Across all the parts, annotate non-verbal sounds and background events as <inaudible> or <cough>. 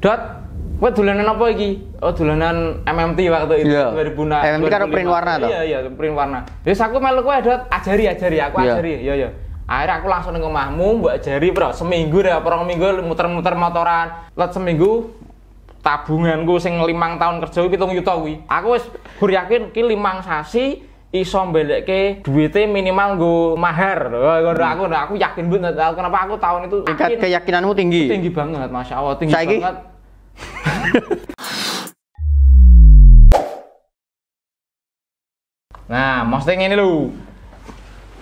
Dot, Wah dulanan apa lagi? Oh dulanan MMT waktu itu yeah. 2006. MMT kan print warna tuh. Iya iya print warna. Terus aku melu kowe dot ajari ajari aku yeah. ajari. Iya iya. Akhirnya aku langsung ke mahmu buat ajari bro seminggu deh, perang minggu muter-muter motoran. Lot seminggu tabungan tabunganku sing limang tahun kerja hitung juta kuwi. Aku wis gue yakin ki limang sasi iso ke duitnya minimal gue mahar. gue aku aku yakin banget. Kenapa aku tahun itu yakin, keyakinanmu tinggi? Tinggi banget, Masya Allah, tinggi Saiki? banget <laughs> nah, mosting ini lu.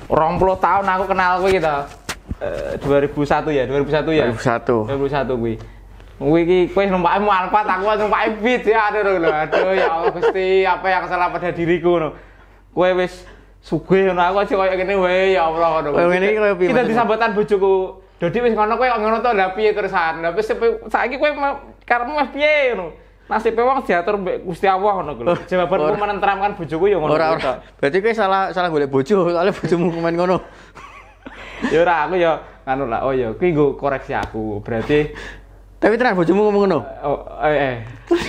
20 tahun aku kenal kowe gitu. Uh, 2001 ya, 2001 ya. 2001. 2001 kuwi. Kuwi iki kowe numpake Alphard, aku numpake Beat ya. Aduh lho, aduh ya Allah Gusti, apa yang salah pada diriku ngono. Kowe wis sugih ngono aku sih koyo ngene wae ya Allah ngono. Kowe ngene iki koyo piye? Kita disambatan bojoku. Dodi wis ngono kowe kok ngono to lha piye terusan. Lha wis saiki kowe karena mas piye ngono. Nasibe wong diatur mbek Gusti Allah ngono kuwi. Oh, Jawabanku menenteramkan bojoku ya ngono. Ora ora. Berarti kowe salah salah golek bojo, soalnya bojomu komen ngono. <laughs> ya ora aku ya nganu lah. Oh ya kuwi nggo koreksi aku. Berarti <laughs> Tapi tenang bojomu ngomong ngono. Oh, eh eh.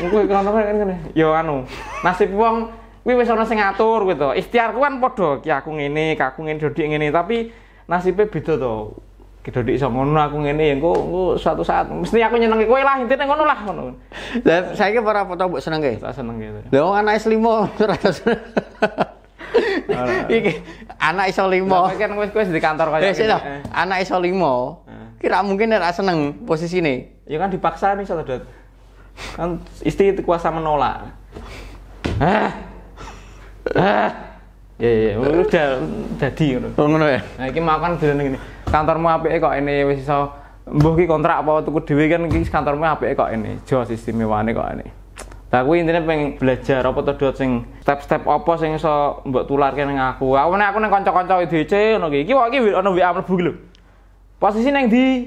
Kuwi ngono kan ngene. Ya anu, nasib wong kuwi wis ana sing ngatur gitu. Ikhtiarku kan padha ya aku ngene, kaku ngene dadi ngene, tapi nasibnya beda to kita di sana ngono aku ngene ya engko suatu saat mesti aku nyenengi kowe lah intinya ngono lah ngono. Dan saiki ora foto mbok senengke. Tak senengke. gitu wong anake slimo <laughs> ora seneng. anak iso limo. kan wis wis di kantor kaya eh, Anak iso limo. Eh. Kira mungkin ora seneng posisine. Ya kan dipaksa nih satu dot. Kan istri itu kuasa menolak. Hah. Eh. ah ya, ya ya udah jadi oh, ngono. ya. Nah ini mau kan bilang ini kantormu HP kok ini wis iso mbuh kontrak apa tuku dhewe kan iki kantormu HP kok ini jo istimewane kok ini tapi aku intine pengen belajar apa to dot sing step-step apa sing iso mbok tularke ning aku. Aku nek aku ning kanca-kanca IDC ngono iki. Iki kok iki ono WA mlebu iki lho. Posisi neng di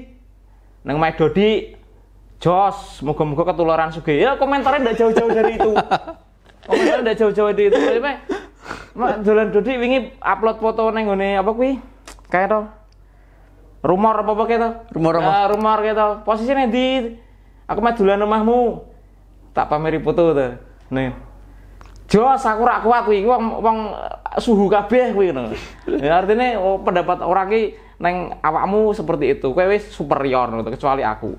neng My Dodi. Jos, moga-moga ketularan sugih. Ya komentarnya ndak jauh-jauh dari itu. <laughs> komentarnya ndak jauh-jauh dari itu. Mak dolan Dodi wingi upload foto ning ngene apa kuwi? Kayak to rumor apa apa gitu rumor apa ah, rumor gitu posisinya di aku mah duluan rumahmu tak pamer foto tuh nih Jos aku rak kuat kuwi uang, uang, eh, suhu kabeh kuwi ngono. Ya artinya oh, pendapat orang ki neng awakmu seperti itu. kue wis superior ngono kecuali aku.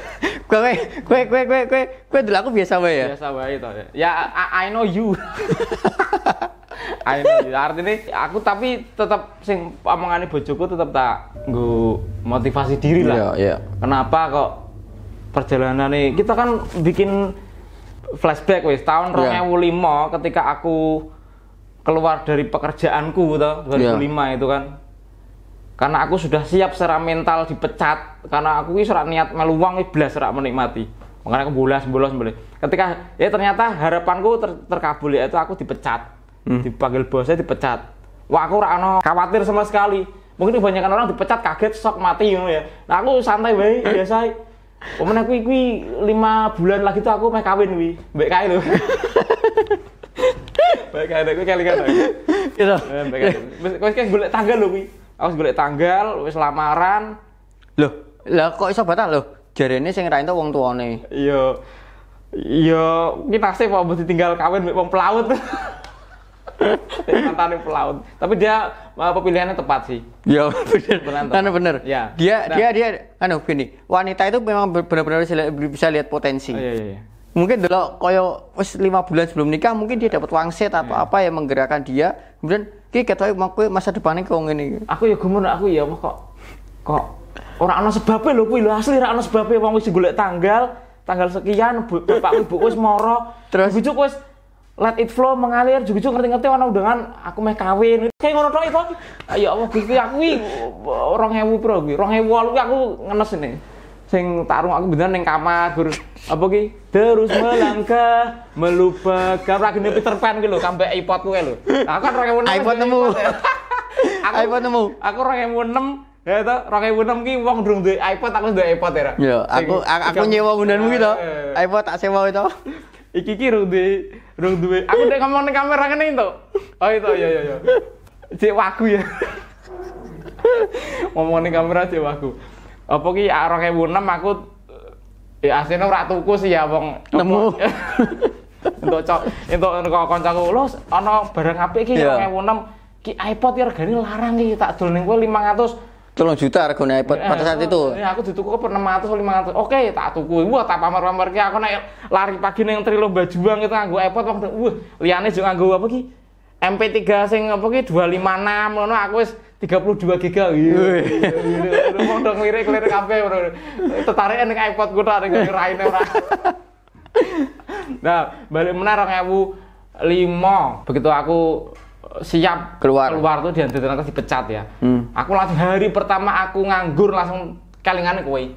<laughs> kowe kowe kowe kowe kowe kowe dulu aku biasa wae ya biasa wae to ya I, I know you <laughs> I know you artinya aku tapi tetap sing omongane bojoku tetap tak nggo motivasi diri lah iya yeah, yeah. kenapa kok perjalanan ini kita kan bikin flashback wis tahun yeah. Iya. 2005 ketika aku keluar dari pekerjaanku tuh 2005 yeah. itu kan karena aku sudah siap secara mental dipecat karena aku ini serak niat meluang ini belas serak menikmati makanya aku bolas bolas boleh ketika ya ternyata harapanku ter terkabul yaitu aku dipecat hmm. dipanggil bosnya dipecat wah aku rano khawatir sama sekali mungkin kebanyakan orang dipecat kaget sok mati you ya nah aku santai baik biasa Omen oh, aku iki 5 bulan lagi tuh aku mau kawin wi mbek kae lho <laughs> Baik kae aku kali kali. Gitu. Iya. Eh, baik Wis kae golek tanggal lho kuwi aku golek tanggal, wis lamaran. Loh, lah kok iso batal Jari ini sing ra tuh wong nih Iya. Iya, ini pasti mau mesti tinggal kawin mau pelaut. <laughs> mantan pelaut. Tapi dia apa eh, pilihannya tepat sih. Iya, benar. <laughs> bener, nah, nah, bener. Ya. Dia nah. dia dia anu gini, wanita itu memang benar-benar bisa lihat potensi. Oh, iya iya. iya mungkin dulu koyo wes lima bulan sebelum nikah mungkin dia dapat wangsit atau yeah. apa yang menggerakkan dia kemudian ki ketahui mau masa depannya kau ini aku ya gumun aku ya mau kok kok orang anak sebabnya lo pilih asli orang anak sebabnya mau si gulek tanggal tanggal sekian bu, bapak ibu wes moro terus bujuk wes let it flow mengalir juga juga ngerti-ngerti ana undangan aku mau kawin kayak ngono doi itu ayo aku Gusti aku iki bro pro orang hewu aku ngenes ini sing tarung aku beneran neng kamar gur apa ki terus melangkah melupakan nih Peter Pan gitu sampai iPod gue lo aku kan orang yang iPod nemu ya. <laughs> aku iPod nemu aku orang yang enam ya itu orang yang enam ki uang dong di iPod aku udah iPod ya ya aku aku nyewa undanmu gitu iPod tak sewa itu <laughs> iki ki rung di rung di aku udah ngomong di kamera kan itu oh itu iya iya, iya, ya ya <laughs> ya cek ya ngomong di kamera cewaku apa ki ya, enam, aku eh, ya aslinya orang tuku sih ya bong. nemu untuk cok <laughs> untuk kancaku lho Ono barang apa ki iya. enam, ki iPod ya harganya larang ki tak dol gue lima ratus. Tolong juta regane iPod eh, pada saat eh, itu. Ya aku dituku per ratus, lima ratus. Oke, tak tuku. Gue tak pamer-pamer ki aku naik lari pagi neng Trilo Bajuang itu nganggu iPod waktu wah, liane juga nganggu apa ki? MP3 sing apa ki 256 ngono aku wis 32 giga. Iya. Iya, iya. Wong dong lirik-lirik kabeh, Bro. Tetarike ning iPod ku tok ning raine ora. Nah, balik meneh limo. begitu aku siap keluar keluar tuh dan ternyata dipecat ya. Hmm. Aku langsung hari pertama aku nganggur langsung kelingan kue.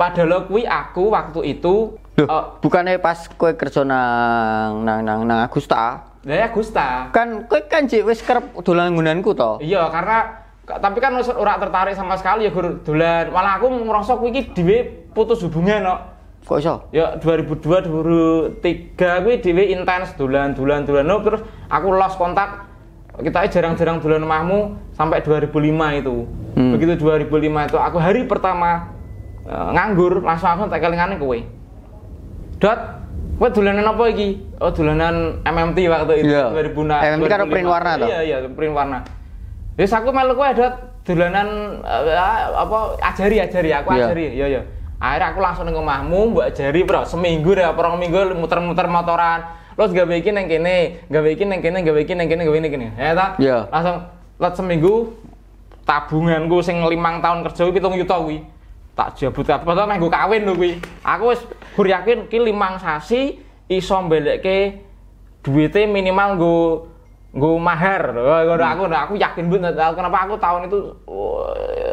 Padahal kuwi aku waktu itu Duh, uh, eh, bukannya pas kue kerja nang nang nang, nang Agusta lah ya, Gusta. Kan kowe kan cek wis kerep dolan nggunanku to. Iya, karena tapi kan ora tertarik sama sekali ya guru dolan. Malah aku ngerasa kowe iki dhewe putus hubungan kok. No. Kok iso? Ya 2002 2003 kuwi dhewe intens dolan-dolan dolan. No, nah, terus aku lost kontak kita jarang-jarang bulan mahmu sampai 2005 itu hmm. begitu 2005 itu aku hari pertama uh, nganggur langsung aku tak kelingan kowe dot Wah dulanan apa lagi? Oh dulanan MMT waktu itu yeah. 2006. MMT kan print warna tuh. Iya iya print warna. Terus aku melu kowe ada dulanan uh, eh, eh, apa ajari ajari aku yeah. ajari. Iya iya. Akhirnya aku langsung ke mahmu buat ajari bro seminggu deh perang minggu muter-muter motoran. Lo gak bikin yang kini, gak bikin yang kini, gak bikin yang kini, gak bikin yang kini. Ya tak? Yeah. Langsung lot seminggu tabunganku sing limang tahun kerja hitung yuta wih tak jabut apa tuh meh gue kawin lho gue Aku harus gue yakin ki limang sasi iso ke duitnya minimal gue gue mahar gue aku hmm. aku yakin banget tahu kenapa aku tahun itu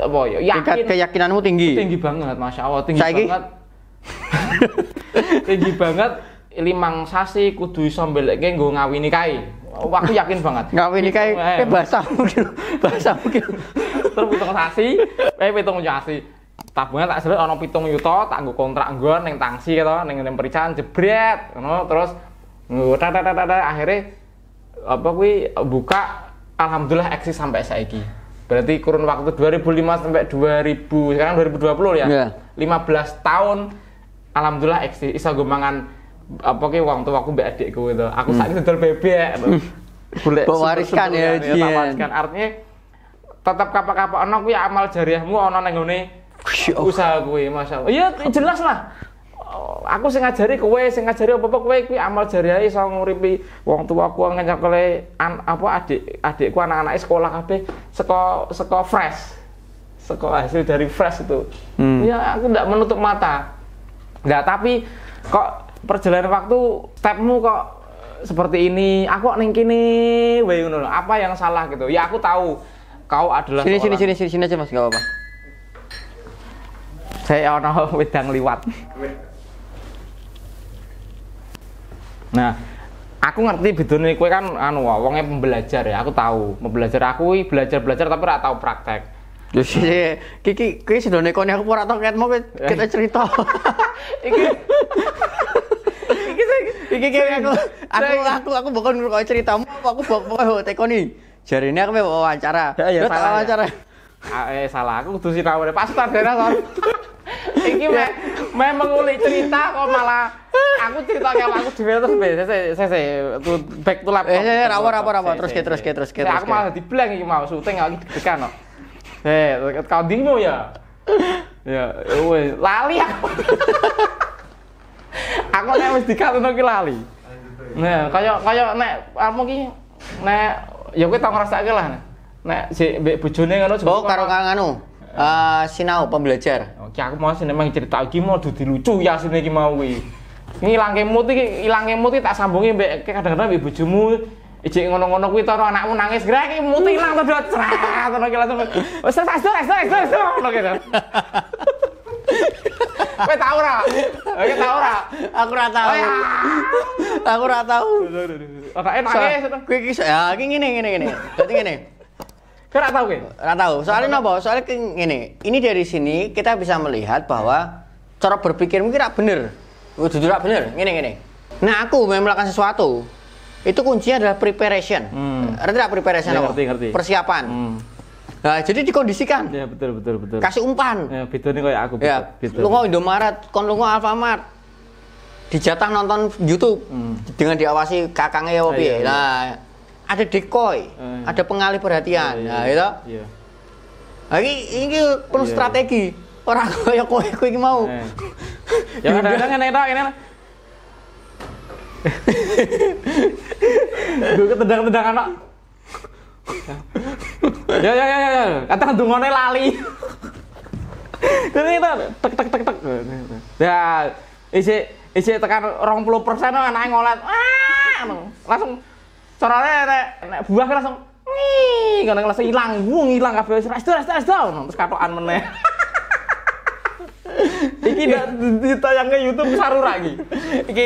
apa ya yakin keyakinanmu tinggi tinggi banget masya allah tinggi banget <laughs> tinggi banget limang sasi kudu iso ke gue ngawini kai aku yakin banget ngawini kai gitu, eh bahasa mungkin gitu. <laughs> bahasa mungkin gitu. terus sasi eh pitung sasi tabungan tak selut ono pitung yuto tak gue kontrak gue neng tangsi gitu neng neng perican jebret ngono terus nggo tata tata akhirnya apa gue buka alhamdulillah eksis sampai saiki berarti kurun waktu 2005 sampai 2000 sekarang 2020 ya yeah. Iya. 15 tahun alhamdulillah eksis iso gue mangan apa ki wong tuaku mbek adikku gitu aku hmm. saat itu dol bebek boleh <laughs> gitu. wariskan ya, ya, ya artinya tetap kapak-kapak ono kuwi amal jariahmu ono nengone usaha gue masyaallah iya jelas lah aku sing ngajari kowe sing ngajari apa-apa kowe kuwi amal jariyah iso nguripi wong tuaku ngajak an, apa adik adikku anak-anake sekolah kabeh seko seko fresh seko hasil dari fresh itu hmm. ya aku ndak menutup mata ndak tapi kok perjalanan waktu stepmu kok seperti ini aku kok ning kene wae ngono apa yang salah gitu ya aku tahu kau adalah sini seorang... sini sini sini aja Mas gak apa-apa saya ono <laughs> wedang liwat nah aku ngerti nih kue kan anu wongnya pembelajar ya aku tahu pembelajar aku belajar belajar tapi nggak tahu praktek Jadi, ya kiki ya. kiki sedone nih aku pura tau mau eh. kita cerita. <laughs> iki iki Kiki aku aku aku aku bukan mau mau aku mau nih, tekoni. ini aku mau wawancara. Ya, ya, salah ya. wawancara. Ah, eh salah aku tahu deh pas tak Iki me, me menguli cerita kok malah aku cerita kayak aku dhewe terus saya saya saya back to laptop. Eh, rawa rawa rawa terus ke terus ke terus ke. Aku malah diblank iki mau syuting aku deg-degan lo. Eh, kau dingmu ya? ya. Ya, wes lali aku. <laughs> aku nek wis dikatono ki lali. Nah, kaya kaya nek kamu ki nek ya kowe tau ngrasake lah. Nek sik mbek bojone ngono. Oh, karo karo anu? Uh, sinau pembelajar. Oke, aku mau sini mang cerita iki mau dudu lucu ya sini iki mau kuwi. Ngilangke mood iki ilangke mood tak sambungi mbek kadang-kadang mbek bojomu Ijek ngono-ngono kuwi taro anakmu nangis grek iki muti ilang to cerah Ngono ki langsung. Wis tas tas tas tas tas ngono ki. <laughs> Kowe tau ora? Kowe tau ora? Aku ora tau. Ah. Aku ora tau. Anake nangis. Kuwi iki ya iki ngene ngene ngene. Dadi ngene. Kira tahu kan? Kira tahu. Soalnya nopo. Soalnya gini, ini dari sini kita bisa melihat bahwa cara berpikir mungkin tidak bener. Udah tidak bener. Ini ini. Nah aku melakukan sesuatu itu kuncinya adalah preparation. Hmm. Ngerti preparation ya, Ngerti, ngerti. Persiapan. Hmm. Nah, jadi dikondisikan. Ya betul betul betul. Kasih umpan. Ya, betul nih kayak aku. Ya, ya, Lu ngomong Indomaret, kon lungo Alfamart. Dijatah nonton YouTube hmm. dengan diawasi kakangnya ya, iya, iya. Nah, ada decoy, eh, iya. ada pengalih perhatian. Iya, iya. nah, itu. Iya. Lagi nah, ini perlu iya, strategi. Iya. Orang <laughs> kaya kowe kowe iki mau. Yang eh. ya kadang-kadang kan enak enak enak. <laughs> Gue ketendang-tendang anak. ya ya ya ya, ya. kata dungone lali. Ini itu tek tek tek tek. Ya, isi isi tekan 20% anake ngolat. Ah, langsung Corone nek nek buah langsung nih, ngono langsung ilang, wong ilang kabeh wis resto resto resto terus katokan meneh iki ditayangke YouTube saru lagi. Eh. Iki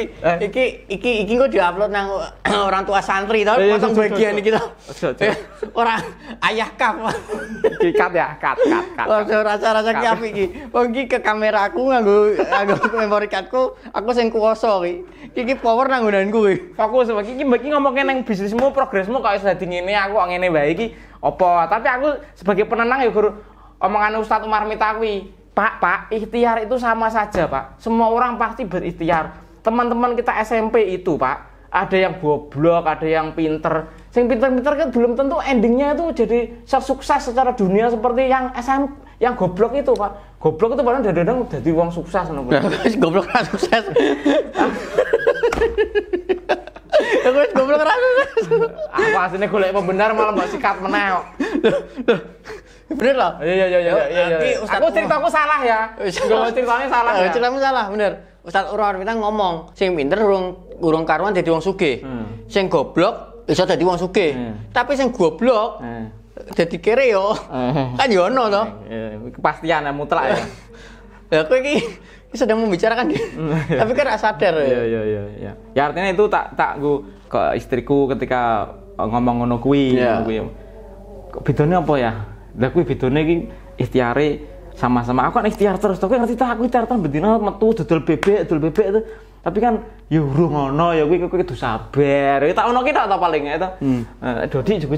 iki iki iki kok diupload nang <clears throat> orang tua santri tau eh, iya, potong bagian iki tau. Eh, orang ayah kap. Iki ya, kat, kat, kat. Ojo rasa-rasa ki apik iki. Wong ke kamera aku nggak nganggo nganggo <laughs> memori cardku, aku sing kuwasa ki. Iki power nang nggonanku ki. Fokus sebagai iki mbek ngomongke nang bisnismu, progresmu kok iso dadi ngene aku kok ngene wae iki. Apa? Tapi aku sebagai penenang ya guru omongan Ustadz Umar Mitawi Pak, Pak, ikhtiar itu sama saja, Pak. Semua orang pasti berikhtiar. Teman-teman kita SMP itu, Pak, ada yang goblok, ada yang pinter. Sing pinter-pinter kan belum tentu endingnya itu jadi sukses secara dunia seperti yang SMP, yang goblok itu, Pak. Goblok itu padahal dadadang jadi uang sukses ngono. <laughs> goblok kan sukses. Aku <laughs> goblok kan. sukses. Aku asline golek pembenar malah mbak sikat menel bener loh? Iya iya iya iya. Oh, iya, iya. iya. Aku ceritaku salah ya. gue <laughs> ceritanya salah. Oh, ya. Ceritamu salah, bener. Ustaz Urwan kita ngomong, sing pinter urung urung karuan jadi wong suge Hmm. Sing goblok bisa jadi wong suge hmm. Tapi sing goblok jadi hmm. kere yo. Hmm. Kan yono toh <laughs> iya, iya. kepastian ya mutlak ya. Ya <laughs> aku iki sedang membicarakan dia. Tapi kan sadar ya. Iya iya iya Ya artinya itu tak tak gua ke istriku ketika ngomong ngono kuwi yeah. kok bedanya apa ya? lah kuwi bedone iki ikhtiare sama-sama aku kan ikhtiar terus tapi ngerti tak aku ikhtiar kan betina metu dodol bebek dodol bebek itu tapi kan ya urung ngono ya kuwi kuwi kudu sabar tak ono ki tak paling itu hmm. uh, dodi juga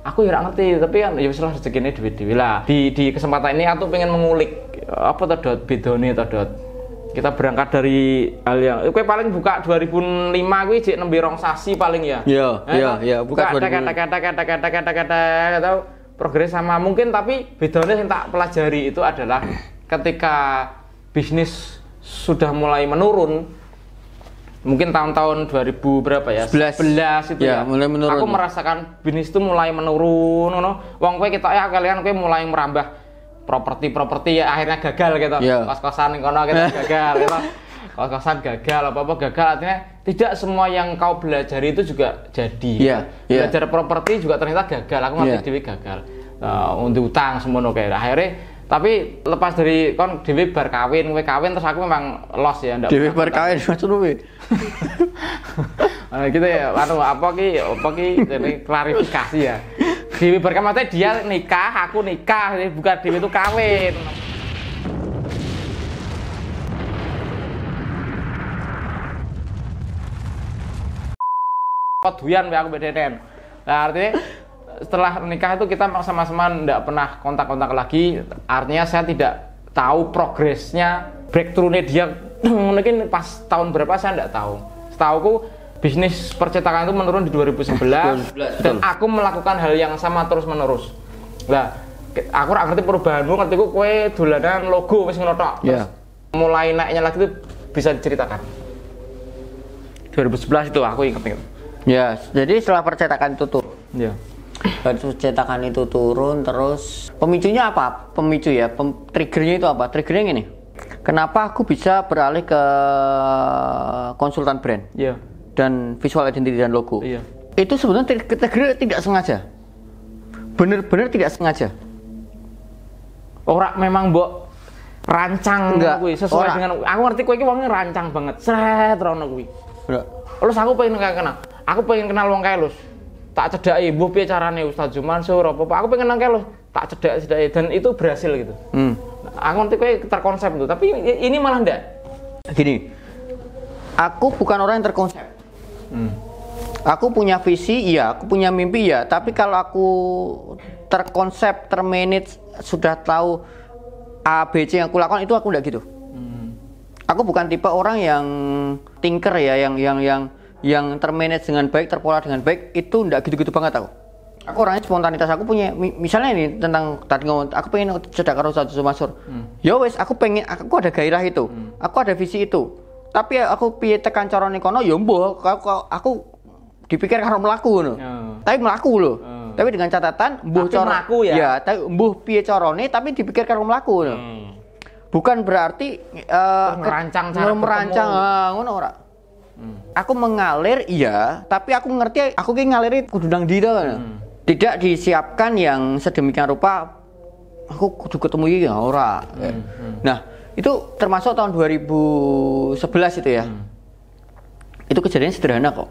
aku ya ngerti tapi kan ya setelah rezekine dhewe-dhewe lah di di kesempatan ini aku pengen mengulik apa tuh dot bedone tuh dot kita berangkat dari hal yang kue paling buka 2005 kue jadi nembirong sasi paling ya iya iya iya buka 2005 kata kata kata kata kata kata kata progres sama mungkin tapi bedanya yang tak pelajari itu adalah <clears throat> ketika bisnis sudah mulai menurun mungkin tahun-tahun 2000 berapa ya 11, 11 itu ya, ya. mulai menurun aku merasakan bisnis itu mulai menurun no wong kue kita ya kalian kue mulai merambah properti-properti ya akhirnya gagal gitu yeah. kos-kosan kono kita <laughs> gagal gitu kosan gagal apa apa gagal artinya tidak semua yang kau belajar itu juga jadi yeah, iya. belajar properti juga ternyata gagal aku ngerti yeah. dewi gagal uh, untuk utang semua kayak akhirnya tapi lepas dari kon dewi berkawin kowe kawin terus aku memang lost ya dewi berkawin maksud kowe Kita ya anu apa ki apa ki jadi klarifikasi ya dewi berkawin maksudnya dia nikah aku nikah bukan dewi itu kawin duyan ya aku BDTN Nah, artinya setelah menikah itu kita sama-sama tidak pernah kontak-kontak lagi. Artinya saya tidak tahu progresnya breakthrough-nya dia mungkin <clears throat> pas tahun berapa saya tidak tahu. Setahuku bisnis percetakan itu menurun di 2011 dan aku melakukan hal yang sama terus menerus. Nah, aku ora ngerti perubahanmu, ngerti kue kowe dolanan logo wis ngelotok Yeah. Iya. Mulai naiknya lagi itu bisa diceritakan. 2011 itu aku ingat-ingat. Ya, jadi setelah percetakan itu turun. Ya. Percetakan itu turun terus pemicunya apa? Pemicu ya, pem triggernya itu apa? Triggernya ini. Kenapa aku bisa beralih ke konsultan brand? Ya. Dan visual identity dan logo. Iya. Itu sebenarnya trigger tidak sengaja. Bener-bener tidak sengaja. Orang memang mbok rancang enggak gue, sesuai orang. dengan aku ngerti kue ini rancang banget. seret rono kuwi. Terus aku pengen kayak kenal aku pengen kenal wong kayak tak cedak ibu piye carane Ustaz Jumansur apa apa aku pengen nang kayak tak cedak cedak dan itu berhasil gitu hmm. aku nanti kayak terkonsep tuh tapi ini malah ndak gini aku bukan orang yang terkonsep hmm. aku punya visi iya aku punya mimpi ya tapi kalau aku terkonsep termanage sudah tahu A B C yang aku lakukan itu aku ndak gitu hmm. aku bukan tipe orang yang tinker ya yang yang yang yang termanage dengan baik, terpola dengan baik itu enggak gitu-gitu banget aku. Aku orangnya spontanitas aku punya misalnya ini tentang tadi ngomong aku pengen cedak karo satu sumasur. Hmm. Ya wes aku pengen aku ada gairah itu. Hmm. Aku ada visi itu. Tapi aku piye tekan carane kono ya mbuh aku, aku dipikir karo melaku ngono. Hmm. Tapi melaku loh. Hmm. Tapi dengan catatan mbuh cara ya. ya tapi mbuh piye carane tapi dipikir karo melaku ngono. Hmm. Bukan berarti uh, merancang cara merancang ah, ngono ora hmm. aku mengalir iya tapi aku ngerti aku kayak ngalirin kududang dira hmm. tidak disiapkan yang sedemikian rupa aku kudu ketemu ya ora hmm. hmm. nah itu termasuk tahun 2011 itu ya hmm. itu kejadian sederhana kok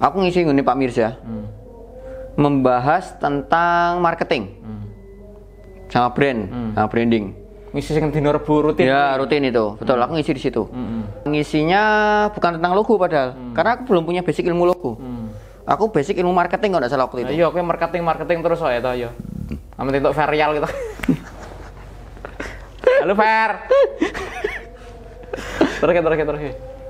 aku ngisi ngene Pak Mirza hmm. membahas tentang marketing hmm. sama brand hmm. sama branding ngisi sing dino rebu rutin ya rutin itu betul aku ngisi di situ hmm. ngisinya bukan tentang logo padahal hmm. karena aku belum punya basic ilmu logo hmm. aku basic ilmu marketing kok enggak salah waktu nah, itu iya aku marketing marketing terus ya itu ya amin untuk varial gitu <laughs> halo Fer terus terus terus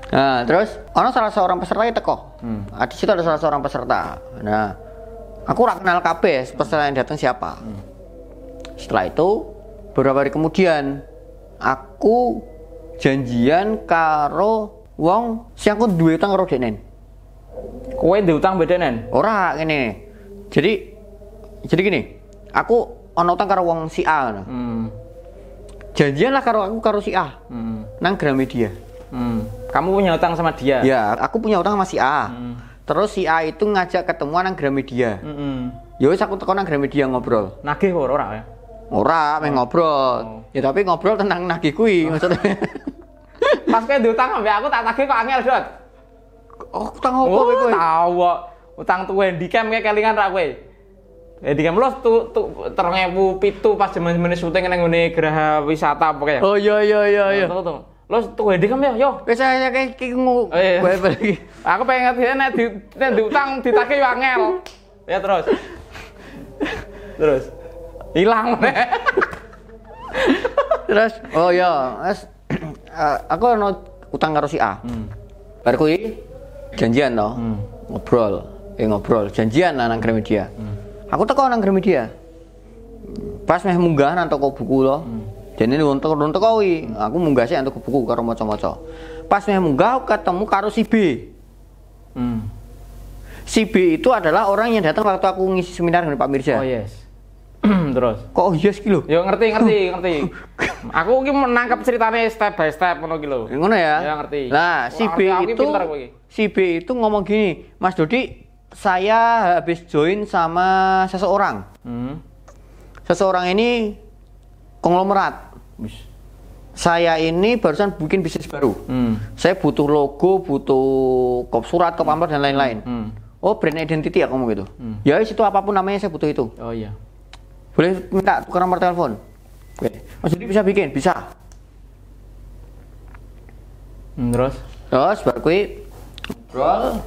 Nah, terus ono salah seorang peserta itu kok. Hmm. Ah, di situ ada salah seorang peserta. Nah, aku ora kenal KB peserta yang datang siapa. Hmm. Setelah itu beberapa hari kemudian aku janjian karo wong si aku duwe utang karo denen kowe duwe utang mbek denen ora ngene jadi jadi gini aku ono utang karo wong si A hmm. janjian lah karo aku karo si A hmm. nang Gramedia hmm. kamu punya utang sama dia ya aku punya utang sama si A hmm. terus si A itu ngajak ketemuan nang Gramedia hmm. ya aku tekan nang Gramedia ngobrol nagih ora ora ya Ora, oh. ngobrol. Oh. Ya tapi ngobrol tentang nagih kuwi oh. maksudnya. <laughs> Pas kayak diutang sampai aku tak tagih kok angel, Dot. Oh, utang opo oh, kowe? Tahu kok. Utang tuh handycam kayak kelingan ra kowe. Handycam lu tuh tu, pitu pas zaman-zaman syuting nang ngene Geraha Wisata apa kayak. Oh iya iya iya iya. Tahu tuh. Lu tuh handycam ya, yo. Wis saya kayak Gue pergi. Aku pengen ngerti nek di nek diutang ditagih angel. Ya terus. <laughs> terus hilang <laughs> terus oh ya es uh, <clears throat> aku ono utang karo si A hmm. bariku i janjian to hmm. ngobrol eh ngobrol janjian lah nang Gramedia hmm. aku teko nang Gramedia pas meh munggah nang toko buku lo hmm. jadi untuk untuk kawi aku munggah sih untuk buku karo macam-macam, pas meh munggah ketemu karo si B hmm. si B itu adalah orang yang datang waktu aku ngisi seminar dengan Pak Mirza oh yes <clears throat> Terus. Kok yes kilo? Ya ngerti ngerti ngerti. <laughs> aku ini menangkap ceritanya step by step ngono kilo ya, Ngono ya? Ya ngerti. Lah si B itu si B itu ngomong gini, Mas Dodi, saya habis join sama seseorang. Hmm. Seseorang ini konglomerat. Bis. Saya ini barusan bikin bisnis baru. Hmm. Saya butuh logo, butuh kop surat, kop hmm. dan lain-lain. Hmm. Oh, brand identity ya kamu gitu. Hmm. Ya itu apapun namanya saya butuh itu. Oh iya. Boleh minta tukar nomor telepon? Oke. Mas Yudi bisa bikin? Bisa. Hmm, terus? Terus baru kui ngobrol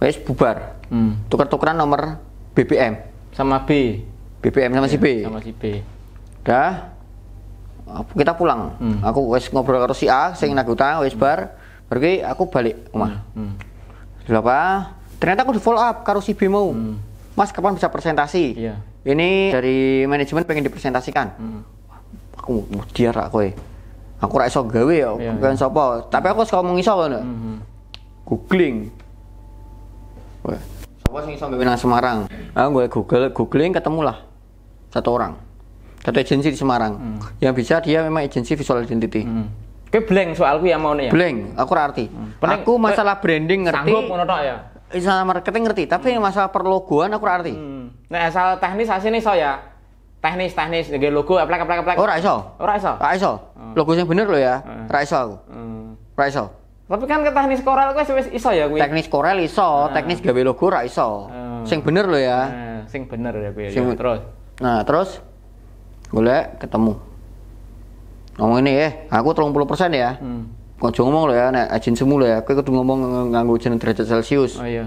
wes bubar. Hmm. Tukar-tukaran nomor BBM sama B. BBM sama si B. Sama si B. Dah. Kita pulang. Hmm. Aku wes ngobrol karo si A, sing hmm. utang wes bar. pergi, aku balik rumah. Hmm. Hmm. Ternyata aku di follow up karo si B mau. Hmm. Mas kapan bisa presentasi? Iya ini dari manajemen pengen dipresentasikan hmm. aku mutiara aku ya aku rasa gawe ya iya, bukan yeah. tapi aku suka ngomong iso ngono hmm. hmm. googling Wah, sapa sing iso nang Semarang ah gue google googling ketemulah satu orang satu agensi di Semarang hmm. yang bisa dia memang agensi visual identity hmm. blank soalku yang mau nih ya? Blank, aku arti. aku masalah branding ngerti. Sanggup ngono ya? Masalah marketing ngerti, tapi hmm. masalah perlogoan aku arti. Hmm Nah, asal teknis nih so ya. Teknis teknis nggih logo aplek aplek aplek. Oh raiso. Oh raiso. Raiso. Hmm. Logo yang bener lo ya. Hmm. Raiso aku. Hmm. Tapi kan ke teknis korel gue sih iso ya gue. Teknis korel iso, hmm. teknis gawe logo raiso. Hmm. Sing bener lo ya. Hmm, sing bener ya gue. Ya. Sing... Ya, terus. Nah, terus boleh ketemu. Ngomong ini ya, aku persen ya. Hmm. Kok ngomong lo ya nek ajin semu lo ya. Kowe kudu ngomong nganggo jeneng derajat Celcius. Oh iya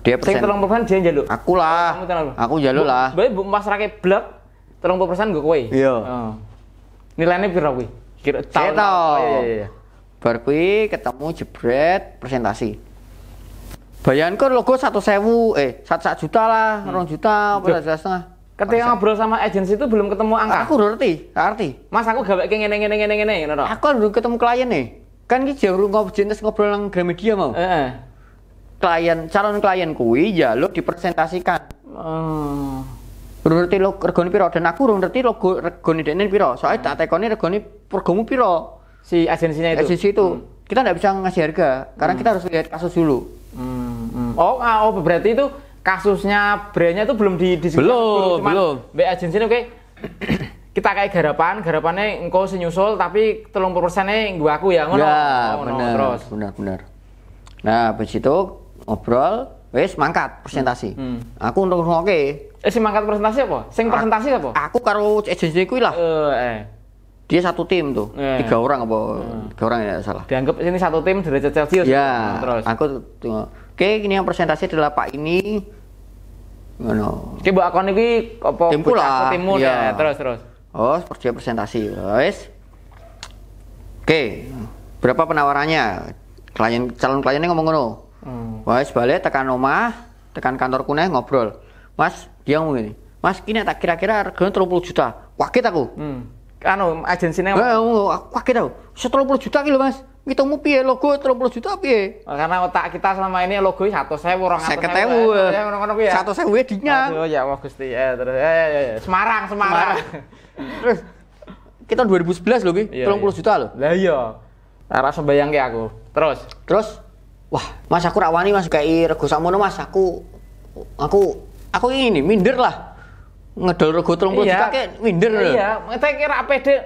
dia persen. terlalu persen dia njaluk. Aku lah. Aku njaluk lah. mas rakyat rake terlalu persen gue kue. Iya. Oh. Nilainya piro kue? Kira tahu. Oh, iya, iya, iya. Bar ketemu jebret presentasi. Bayangkan logo satu sewu, eh satu, satu juta lah, hmm. orang juta, apa setengah. Ketika ngobrol sama agensi itu belum ketemu angka. Aku udah ngerti, ngerti. Mas aku gak kayak ngene ngene ngene ngene ngene. Aku udah ketemu klien nih. Kan ki jauh ngobrol ngobrol nang Gramedia mau. Heeh klien calon klien kui jaluk ya dipresentasikan hmm. Oh. berarti lo regoni piro dan aku berarti lo regoni dene piro. Soalnya tak tekoni regoni pergumu piro. Si asensinya itu. asensi itu. Hmm. Kita tidak bisa ngasih harga karena hmm. kita harus lihat kasus dulu. Hmm. Hmm. Oh, ah, oh berarti itu kasusnya brandnya itu belum di, di belum belum. be agensinya oke. Okay. <coughs> kita kayak garapan, garapannya engkau senyusul tapi telung persennya gue aku ya ngono. Ya, oh, benar, no, terus. benar, benar. Nah, habis itu Obrol, wes mangkat presentasi hmm. hmm. aku untuk oke eh, si mangkat presentasi apa sing presentasi apa aku karo agency kuwi lah uh, eh. dia satu tim tuh eh. tiga orang apa hmm. tiga orang ya salah dianggap ini satu tim derajat celcius ya terus aku oke okay, ini yang presentasi adalah pak ini ngono oke mbak akon iki apa timku lah timmu ya. ya terus terus oh seperti presentasi wes oke okay. berapa penawarannya klien calon kliennya ngomong ngono Hmm. Wah, sebalik tekan rumah, tekan kantor kuneh ngobrol. Mas, dia ngomong gini. Mas, kini tak kira-kira harganya 30 juta. Wakit aku. Hmm. Anu agensinya. Eh, eh, eh, aku wakit aku. 30 juta gitu, Mas. kita mau pilih logo 30 juta piye? Oh, karena otak kita selama ini logo satu 200.000. orang Ya ngono-ngono kuwi ya. 100.000 ya dinya. Aduh ya wah Gusti. Eh terus eh, ya, ya. Semarang, Semarang. terus kita 2011 lho ki, 30 iya, iya. juta loh. Lah iya. Rasa sembayang ki aku. Terus, terus wah mas aku rawani mas kayak rego samono mas aku aku aku ini minder lah ngedol rego telung puluh iya. juta kayak minder iya kita kira apa deh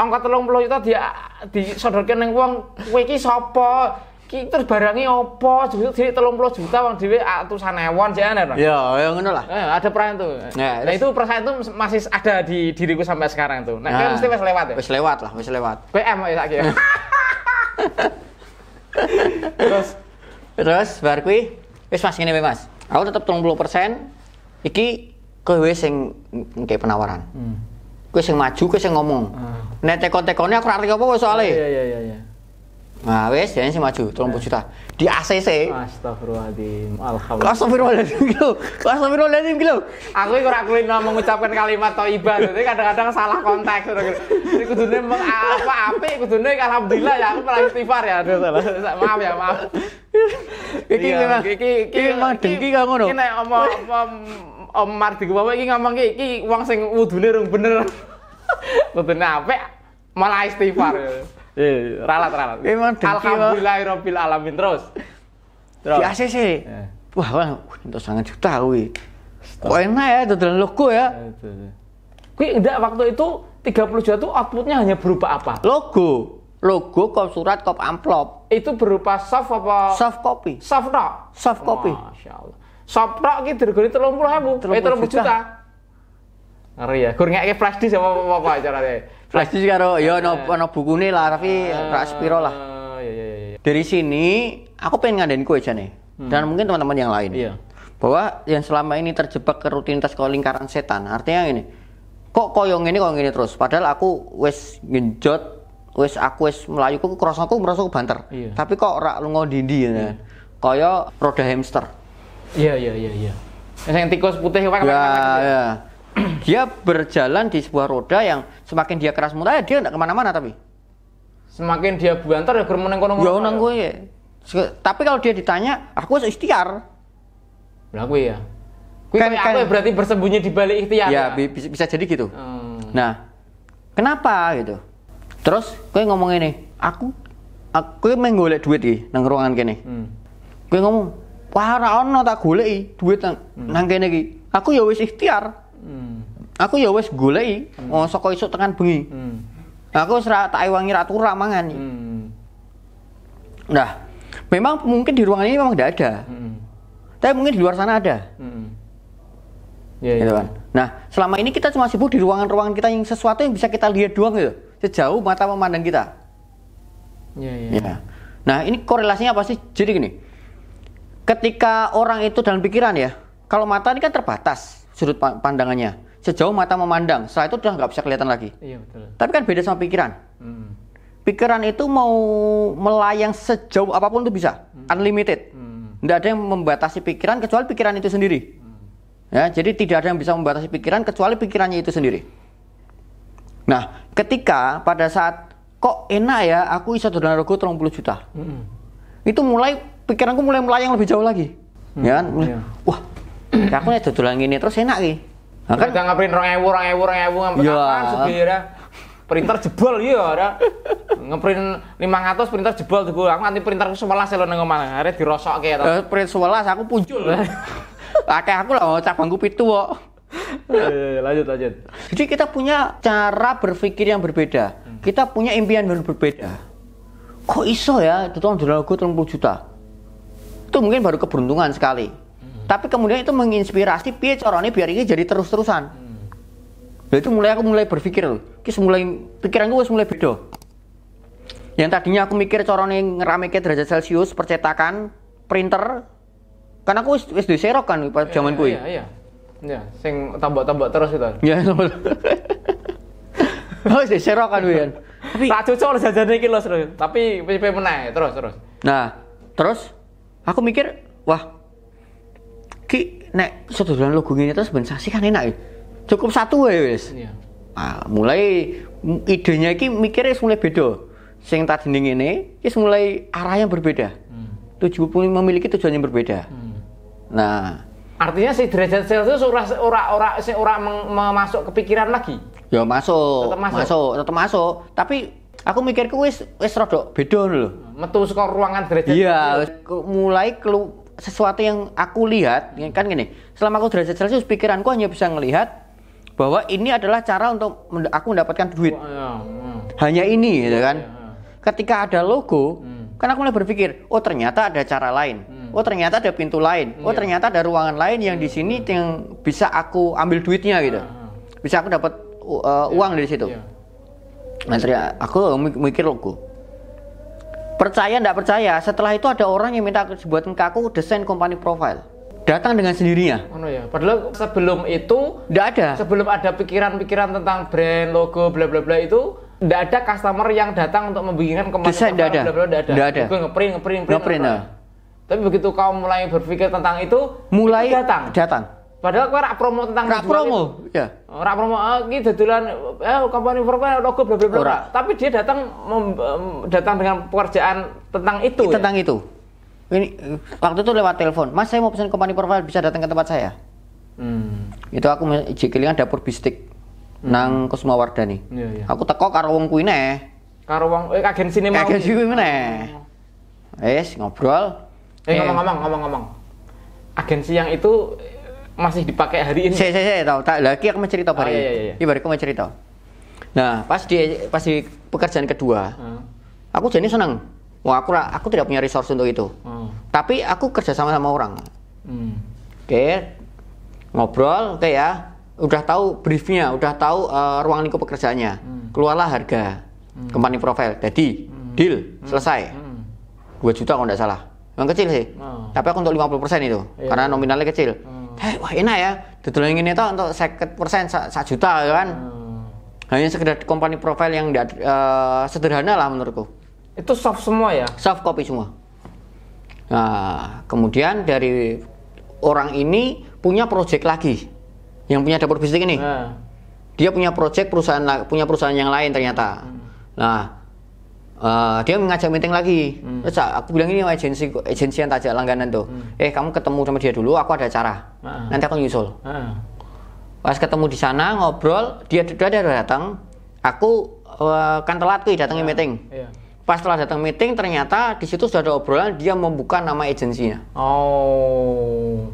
angka telung puluh juta dia disodorkan yang uang wiki sopo kita terus barangi opo jadi jadi telung puluh juta uang dewi atusan ah, ewon sih aneh ya ya ngono lah eh, ada perasaan tuh ya, nah, itu perasaan itu masih ada di diriku sampai sekarang tuh nah, nah mesti wes lewat ya wes lewat lah wes lewat PM lagi ya <laughs> terus terus bar kuwi wis Mas ngene Mas. Aku tetep 30% iki kowe sing ngke penawaran. Hmm. Kowe sing maju, kowe sing ngomong. Hmm. Nek tekon-tekone aku ora apa soalnya. Oh, iya iya iya. iya. Nah, wes jadi sih maju, tolong eh. juta di ACC. Astagfirullahaladzim, alhamdulillah. Astagfirullahaladzim kilo, astagfirullahaladzim kilo. Aku ini kurang kulin mengucapkan kalimat ibadah, jadi kadang-kadang salah konteks. Jadi kudunya meng apa apa, kudunya alhamdulillah ya, aku pernah istighfar ya, aduh salah, maaf ya maaf. Kiki kiki, kiki, iya, kiki kiki, Kiki kiki, kiki, kiki, kiki, om om Mardi gue kiki ngomong kiki uang sing wudhunya rung bener. <laughs> Kudunya apa, malah istighfar. Iya, iya. Ralat ralat ralat. Alhamdulillahirabbil alamin terus. terus. Di ACC. Iya. Wah, wah, untuk sangat juta kuwi. Kok enak ya dodolan logo ya? Kuwi enggak waktu itu 30 juta itu outputnya hanya berupa apa? Logo. Logo, kop surat, kop amplop. Itu berupa soft apa? Soft copy. Soft rock Soft copy. Masya Allah. Soft no ki dirgoni 30.000. Eh 30 juta. juta. Ngeri ya. Kurang ngekek flash disk apa apa deh. Flash disk karo ya ono ono bukune lah tapi ah, rak spiro lah. Iya iya, iya iya Dari sini aku pengen ngadain kue jane. Hmm. Dan mungkin teman-teman yang lain. Iya. Bahwa yang selama ini terjebak ke rutinitas kalau lingkaran setan, artinya ini kok koyong ini koyong ini terus padahal aku wes genjot wes aku wes melayu aku kerasa aku merasa aku banter iya. tapi kok rak lungo dindi ya iya. roda hamster iya iya iya iya yang tikus putih ya, ya. <clears throat> dia berjalan di sebuah roda yang semakin dia keras muntah ya dia tidak kemana-mana tapi semakin dia buantar ya kerumunan kono ya gue ya, ya. tapi kalau dia ditanya aku istiar. lah ya aku kan, kan, aku ya, berarti bersembunyi di balik ikhtiar ya, ya. Bisa, bisa jadi gitu hmm. nah kenapa gitu terus gue ngomong ini aku aku menggolek duit di nang ruangan kene hmm. gue ngomong wah ono tak goleki duit nang, hmm. nang kene aku ya wis ikhtiar Hmm. Aku ya wis goleki hmm. oh, saka isuk tekan bengi. Hmm. Aku serak tak ewangi ratu ramangan. Hmm. Nah, memang mungkin di ruangan ini memang tidak ada. Hmm. Tapi mungkin di luar sana ada. Hmm. Ya, gitu ya. Kan? Nah, selama ini kita cuma sibuk di ruangan-ruangan kita yang sesuatu yang bisa kita lihat doang gitu. Sejauh mata memandang kita. Ya, ya. ya. Nah, ini korelasinya apa sih? Jadi gini. Ketika orang itu dalam pikiran ya, kalau mata ini kan terbatas sudut pandangannya. Sejauh mata memandang, setelah itu udah nggak bisa kelihatan lagi. Iya betul. Tapi kan beda sama pikiran. Hmm. Pikiran itu mau melayang sejauh apapun itu bisa, hmm. unlimited. Hmm. Nggak ada yang membatasi pikiran kecuali pikiran itu sendiri. Hmm. Ya, jadi tidak ada yang bisa membatasi pikiran kecuali pikirannya itu sendiri. Nah, ketika pada saat kok enak ya, aku bisa donor rego 30 juta. Hmm. Itu mulai pikiranku mulai melayang lebih jauh lagi. Hmm. Ya, kan? iya. wah aku nih dodolan ngene terus enak sih. Nah, kan gak orang 2000, 2000, 2000 ngampe kapan ya. Printer jebol iya ora. Ngeprint 500 printer jebol tuh aku nanti printer 11 lho nang omah. Arep dirosokke to. Eh print 11 aku puncul. <laughs> Akeh aku lho oh, cabangku pitu kok. Iya, iya, iya, lanjut lanjut. Jadi kita punya cara berpikir yang berbeda. Hmm. Kita punya impian yang berbeda. Kok iso ya, itu tuh dulu aku 30 juta. Itu mungkin baru keberuntungan sekali tapi kemudian itu menginspirasi piye corone biar ini jadi terus-terusan. Hmm. Itu mulai aku mulai berpikir Kis mulai pikiranku gue mulai beda. Yang tadinya aku mikir ngerame ke derajat Celcius percetakan printer karena aku wis di serok kan pada zaman kuwi. Iya, ya? iya, iya. ya, sing tambah-tambah terus itu. Iya, tambah. Oh, di serok kan wian. Tapi tak cocok jajane iki lho, Tapi PP menaik terus terus. Nah, terus aku mikir, wah, ki nek sedodolan logungnya terus ben sih kan enak ya. Cukup satu ya wis. Iya. Nah, mulai idenya ki mikirnya mulai beda. Sing tadi ngene ya mulai arah yang berbeda. Hmm. Tujuh memiliki tujuan yang berbeda. Hmm. Nah, artinya si derajat Celsius ora ora orang si ora masuk kepikiran lagi. Ya masuk, tetap masuk, masuk tetap masuk. Tapi aku mikirku wis wis rodok beda loh. Metu saka ruangan derajat. Iya, mulai kelu, sesuatu yang aku lihat ya kan gini selama aku derajat celcius pikiranku hanya bisa melihat bahwa ini adalah cara untuk aku mendapatkan duit ya, ya. hanya ini gitu iya, kan iya. ketika ada logo hmm. kan aku mulai berpikir oh ternyata ada cara lain hmm. oh ternyata ada pintu lain oh iya. ternyata ada ruangan lain yang di sini yang bisa aku ambil duitnya gitu ah, ah. bisa aku dapat uh, uang dari situ yeah. aku mikir logo Percaya tidak percaya, setelah itu ada orang yang minta buatin ke aku desain company profile. Datang dengan sendirinya. Oh, ya. Padahal sebelum itu tidak ada. Sebelum ada pikiran-pikiran tentang brand, logo, bla bla bla itu tidak ada customer yang datang untuk membingungkan company desain, Tidak ada. Bla, bla, bla, tidak ada. Google ngeprint, ngeprint, ngeprint. Nge tapi begitu kau mulai berpikir tentang itu, mulai itu datang. Datang Padahal aku rak promo tentang rak promo. Ya. Rak promo eh, iki dadolan eh company for logo bla bla bla. Tapi dia datang mem, datang dengan pekerjaan tentang itu. ya? Tentang itu. Ini waktu itu lewat telepon. Mas saya mau pesan company profile bisa datang ke tempat saya. Hmm. Itu aku jikilingan dapur bistik hmm. nang Kusma Wardani. Ya, ya. Aku teko karo wong kuwi neh. Karo eh agensi ne mau. Agensi neh. Oh. Wis ngobrol. Eh ngomong-ngomong eh. ngomong-ngomong. Agensi yang itu masih dipakai hari ini. Saya saya, tahu. Tak lagi aku mau cerita oh, ah, hari. Iya, iya, iya. Iya, aku mau cerita. Nah, pas di pas di pekerjaan kedua, hmm. aku jadi senang. Wah, aku aku tidak punya resource untuk itu. Hmm. Tapi aku kerja sama sama orang. Hmm. Oke, ngobrol, oke ya. Udah tahu briefnya, udah tahu uh, ruang lingkup pekerjaannya. Hmm. Keluarlah harga, hmm. company profile. Jadi hmm. deal hmm. selesai. Hmm. 2 juta kalau tidak salah. Yang kecil sih. Hmm. Tapi aku untuk 50% itu, yeah. karena nominalnya kecil. Hmm hey, eh, wah enak ya yang ini tuh untuk seket persen satu juta ya kan hmm. hanya sekedar company profile yang uh, sederhana lah menurutku itu soft semua ya soft copy semua nah kemudian dari orang ini punya project lagi yang punya dapur bisnis ini hmm. dia punya project perusahaan punya perusahaan yang lain ternyata hmm. nah uh, dia ngajak meeting lagi hmm. terus aku bilang ini agensi agensi yang tajak langganan tuh hmm. eh kamu ketemu sama dia dulu aku ada acara hmm. nanti aku nyusul hmm. pas ketemu di sana ngobrol dia sudah ada datang aku uh, kan telat tuh datangnya hmm. meeting yeah. Pas setelah datang meeting ternyata di situ sudah ada obrolan dia membuka nama agensinya. Oh.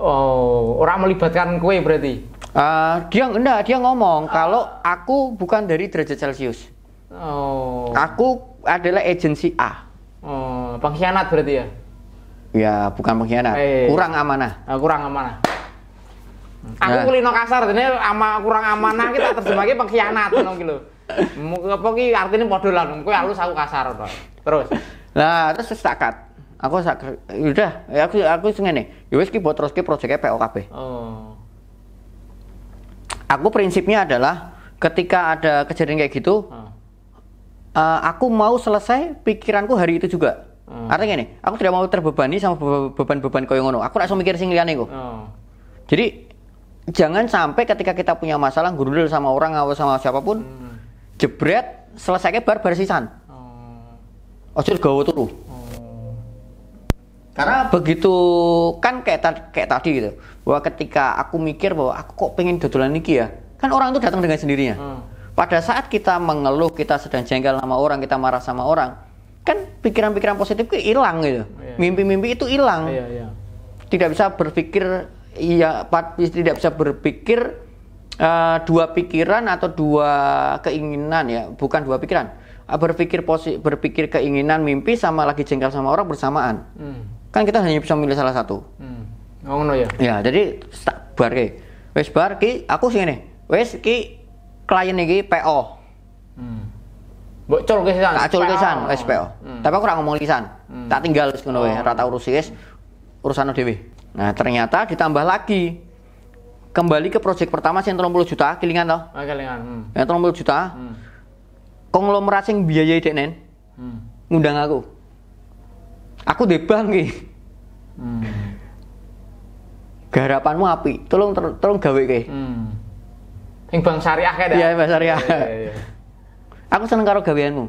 Oh, orang melibatkan kue berarti. Uh, dia enggak, dia ngomong uh. kalau aku bukan dari derajat Celcius. Oh. Aku adalah agensi A. Oh, pengkhianat berarti ya? Ya, bukan pengkhianat. Eh. Iya. Kurang amanah. Uh, kurang amanah. Nah. Aku nah. kulino kasar, ini ama kurang amanah kita terjemahnya pengkhianat ngono kilo. lho. Apa ki artinya modal lah, kowe halus aku kasar bro. Terus. Nah, terus setakat Aku sudah, ya aku aku Yowes ya ki buat terus ki proyeknya pokp. Oh. Aku prinsipnya adalah ketika ada kejadian kayak gitu, hmm Eh, aku mau selesai pikiranku hari itu juga. Hmm. Artinya nih, aku tidak mau terbebani sama beban-beban koyo ngono. Aku langsung mikir sing liyane kok. Oh. Jadi jangan sampai ketika kita punya masalah gurudul sama orang atau sama siapapun, hmm. jebret selesai bar bar sisan. Hmm. Ojo gawe turu. Hmm. Karena begitu kan kayak ta kayak tadi gitu. Bahwa ketika aku mikir bahwa aku kok pengen dodolan iki ya, kan orang itu datang dengan sendirinya. Hmm pada saat kita mengeluh, kita sedang jengkel sama orang, kita marah sama orang, kan pikiran-pikiran positif itu hilang gitu. Iya. Mimpi-mimpi itu hilang. Yeah, yeah. Tidak bisa berpikir ya tidak bisa berpikir uh, dua pikiran atau dua keinginan ya, bukan dua pikiran. Eh, berpikir posi berpikir keinginan mimpi sama lagi jengkel sama orang bersamaan. Mm. Kan kita hanya bisa memilih salah satu. Mm. Oh, no, ya. Ya, jadi bar ki. Wes bar ki, aku sini. Wes ki klien ini PO. Hmm. Mbok cul kesan. Tak cul kesan, wis PO. Hmm. Tapi aku ora ngomong lisan. Hmm. Tak tinggal wis ngono wae, ora tak urusi wis urusan Dewi. Nah, ternyata ditambah lagi kembali ke proyek pertama sing 30 juta kelingan toh. Ah, kelingan. Hmm. Ya juta. Hmm. Konglomerat sing biayai Hmm. Ngundang aku. Aku debang iki. Hmm. Garapanmu api, tolong tolong gawe ke. Hmm. Ing bank syariah kan Iya, bank syariah. Iya, iya, iya. Aku seneng karo gaweanmu. Uh.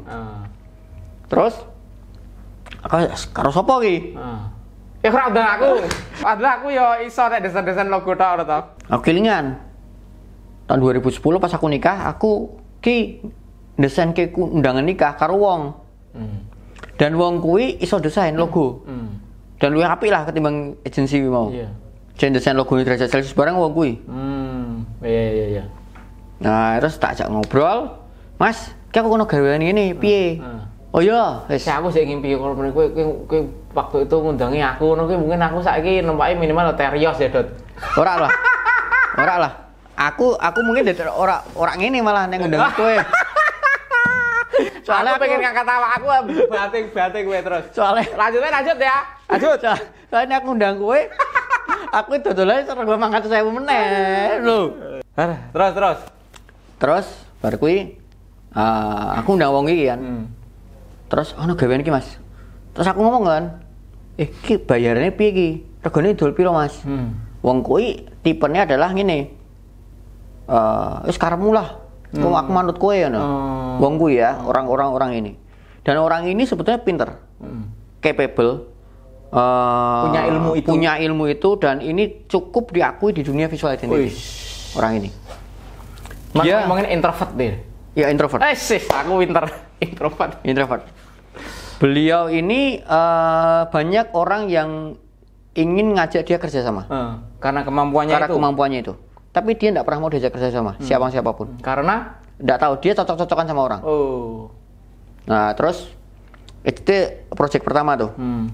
Terus aku karo sapa ki? Uh. Ah. Ya ora aku. Padahal aku yo ya iso nek desain-desain logo tok ora tau. Aku kelingan. Tahun 2010 pas aku nikah, aku ki desain ke undangan nikah karo wong. Hmm. Dan wong kuwi iso desain logo. Hmm. Dan luwih apik lah ketimbang agensi mau. Iya. Yeah. desain logo derajat Celsius barang wong kuwi. Hmm. Iya yeah, iya yeah, iya nah terus tak ajak ngobrol mas kayak aku kena gawean ini piye hmm. Oh iya, wis. Aku ingin ngimpi kalau menurutku, kowe kowe waktu itu ngundangi aku ngono mungkin aku saiki nempake minimal terios ya, Dot. Ora lah. Ora lah. Aku aku mungkin dari ora ora ngene malah neng ngundang <laughs> kowe. Soalnya aku, pengen ngangkat tawa aku batik batik kowe terus. Soalnya lanjutnya lanjut ya. Lanjut. Soalnya aku ngundang kowe. aku dodolane serba saya meneh lho. Terus terus terus bar kui, uh, ah, aku undang wong iki kan hmm. terus ono oh, gawean iki Mas terus aku ngomong kan eh ki bayarane piye iki? regane dol piro Mas hmm. wong kui, tipenya adalah ngene eh uh, wis lah hmm. Kau aku manut kowe oh. ya no. hmm. wong kui ya orang-orang orang ini dan orang ini sebetulnya pinter hmm. capable Uh, punya ilmu itu punya ilmu itu dan ini cukup diakui di dunia visual identity Uish. orang ini Mas yeah. ngomongin iya. introvert deh. Ya introvert. Eh sih, aku winter <laughs> introvert. Introvert. Beliau ini uh, banyak orang yang ingin ngajak dia sama. Hmm. Karena kemampuannya Karena itu. kemampuannya itu. Tapi dia tidak pernah mau diajak sama hmm. siapa siapapun. Hmm. Karena tidak tahu dia cocok-cocokan sama orang. Oh. Nah terus itu project pertama tuh. Hmm.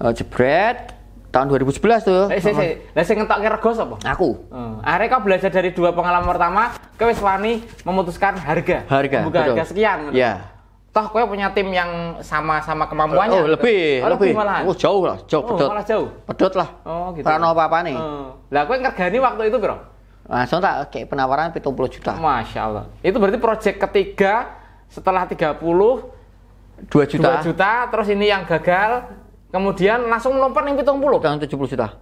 Uh, jebret tahun 2011 tuh. Eh, sih, sih. Lah sing ngetokke rego sapa? Aku. Hmm. Akhirnya kau belajar dari dua pengalaman pertama, kowe wis wani memutuskan harga. Harga. Bukan betul. harga sekian. Iya. Yeah. Toh kowe punya tim yang sama-sama kemampuannya. Oh, lebih, oh, lebih. lebih malahan. Oh, jauh lah, jauh oh, pedot. Malah jauh. Pedot lah. Oh, gitu. Ora ono apa-apane. Hmm. Lah kowe ngergani waktu itu, Bro? Langsung tak kayak penawaran 70 juta. Masya Allah. Itu berarti project ketiga setelah 30 2 juta. 2 juta, terus ini yang gagal Kemudian langsung melompat yang pitung puluh. Tujuh puluh juta.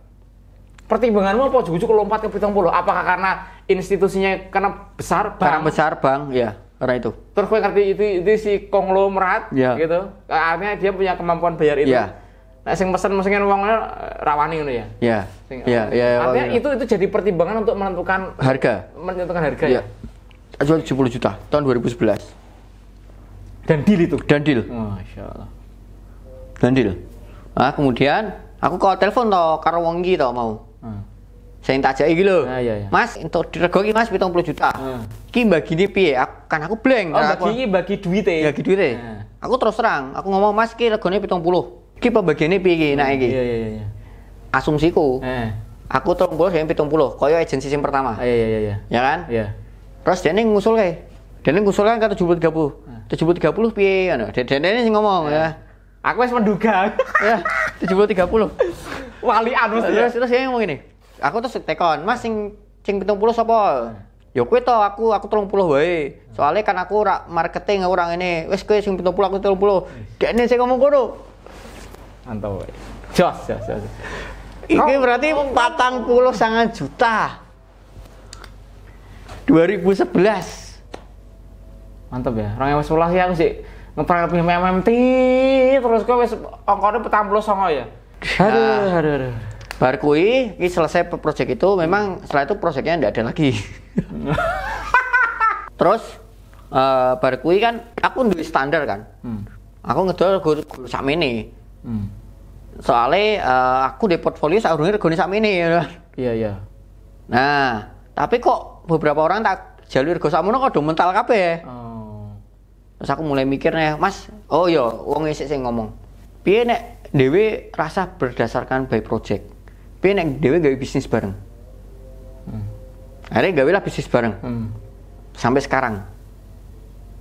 Pertimbanganmu apa juga lompat ke pitung puluh? Apakah karena institusinya karena besar bank? Karena besar bang, ya karena itu. Terus gue ngerti itu, itu si konglomerat, ya. gitu. Artinya dia punya kemampuan bayar itu. Ya. Nah, sing pesen mesinnya uangnya rawani gitu ya. Iya. Iya, iya. Artinya ya. itu itu jadi pertimbangan untuk menentukan harga. Menentukan harga ya. ya. Jual 70 juta tahun 2011. Dan deal itu. Dan deal. Masya Allah. Dan deal. Nah, kemudian aku kok telepon toh karo wong iki toh mau. Hmm. Saya tak jaki iki lho. Ah, iya, iya. Mas, entuk diregoki Mas 70 juta. Hmm. Ki bagine piye? Aku, kan aku blank. Oh, bagi iki bagi duit duwite. Bagi duit e. Hmm. Ah. Aku terus terang, aku ngomong Mas iki regane 70. Iki pembagiane piye iki nek iki? Iya iya iya. iya. Asumsiku. Eh. Aku 30 yang 70, koyo agensi sing pertama. Ah, iya iya iya. Ya kan? Iya. Terus dene ngusul kae. Dene ngusul kan karo 70 30. 70 30 piye ngono. Dene sing ngomong eh. ya. Aku es menduga. ya, tujuh puluh tiga puluh. Wali anu sih. Ya? Terus terus yang ngomong ini. Aku tuh tekon, mas sing sing pitung puluh sopol. Yo ya kue to aku aku tolong puluh boy. Soalnya kan aku rak marketing orang ini. Wes kue sing pitung puluh aku tolong puluh. Kayak ini saya ngomong kudu. Antau. jelas, jelas, jelas. Ini berarti patang puluh sangat juta. Dua ribu sebelas, Mantap ya. Orang yang masuklah sih aku sih lebih memem terus wes ongkosnya petang 40 songo ya. Nah, aduh, aduh, aduh. Bar kui, ini selesai proyek itu, memang setelah itu proyeknya tidak ada lagi. <laughs> Terus uh, bar kui kan, aku nulis standar kan. Hmm. Aku ngedol guru, guru sam ini. Hmm. Soalnya uh, eh, aku di portfolio seharusnya regoni sam ini. Ya kan? Iya yeah, iya. Nah, tapi kok beberapa orang tak jalur rego samono kok do mental kabeh. Oh terus aku mulai mikir nih mas oh yo iya, wong isik sing ngomong piye nek dewe rasa berdasarkan by project piye nek dewe gawe bisnis bareng hmm. akhirnya gawe lah bisnis bareng hmm. sampai sekarang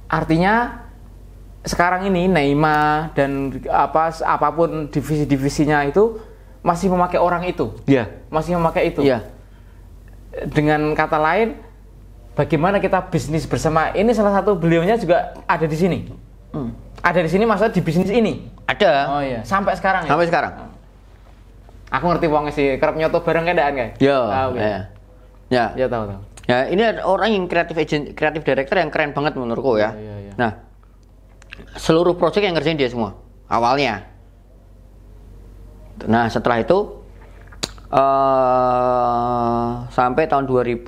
artinya sekarang ini Neima dan apa apapun divisi-divisinya itu masih memakai orang itu ya yeah. masih memakai itu ya yeah. dengan kata lain bagaimana kita bisnis bersama ini salah satu beliaunya juga ada di sini hmm. ada di sini maksudnya di bisnis ini ada oh iya sampai sekarang ya? sampai ya? sekarang hmm. aku ngerti uangnya sih kerap nyoto bareng keadaan kayak iya. iya. ya ya ya ya tahu tahu ya ini ada orang yang kreatif agent kreatif director yang keren banget menurutku ya, ya, ya, ya. nah seluruh proyek yang ngerjain dia semua awalnya nah setelah itu uh, sampai tahun 2000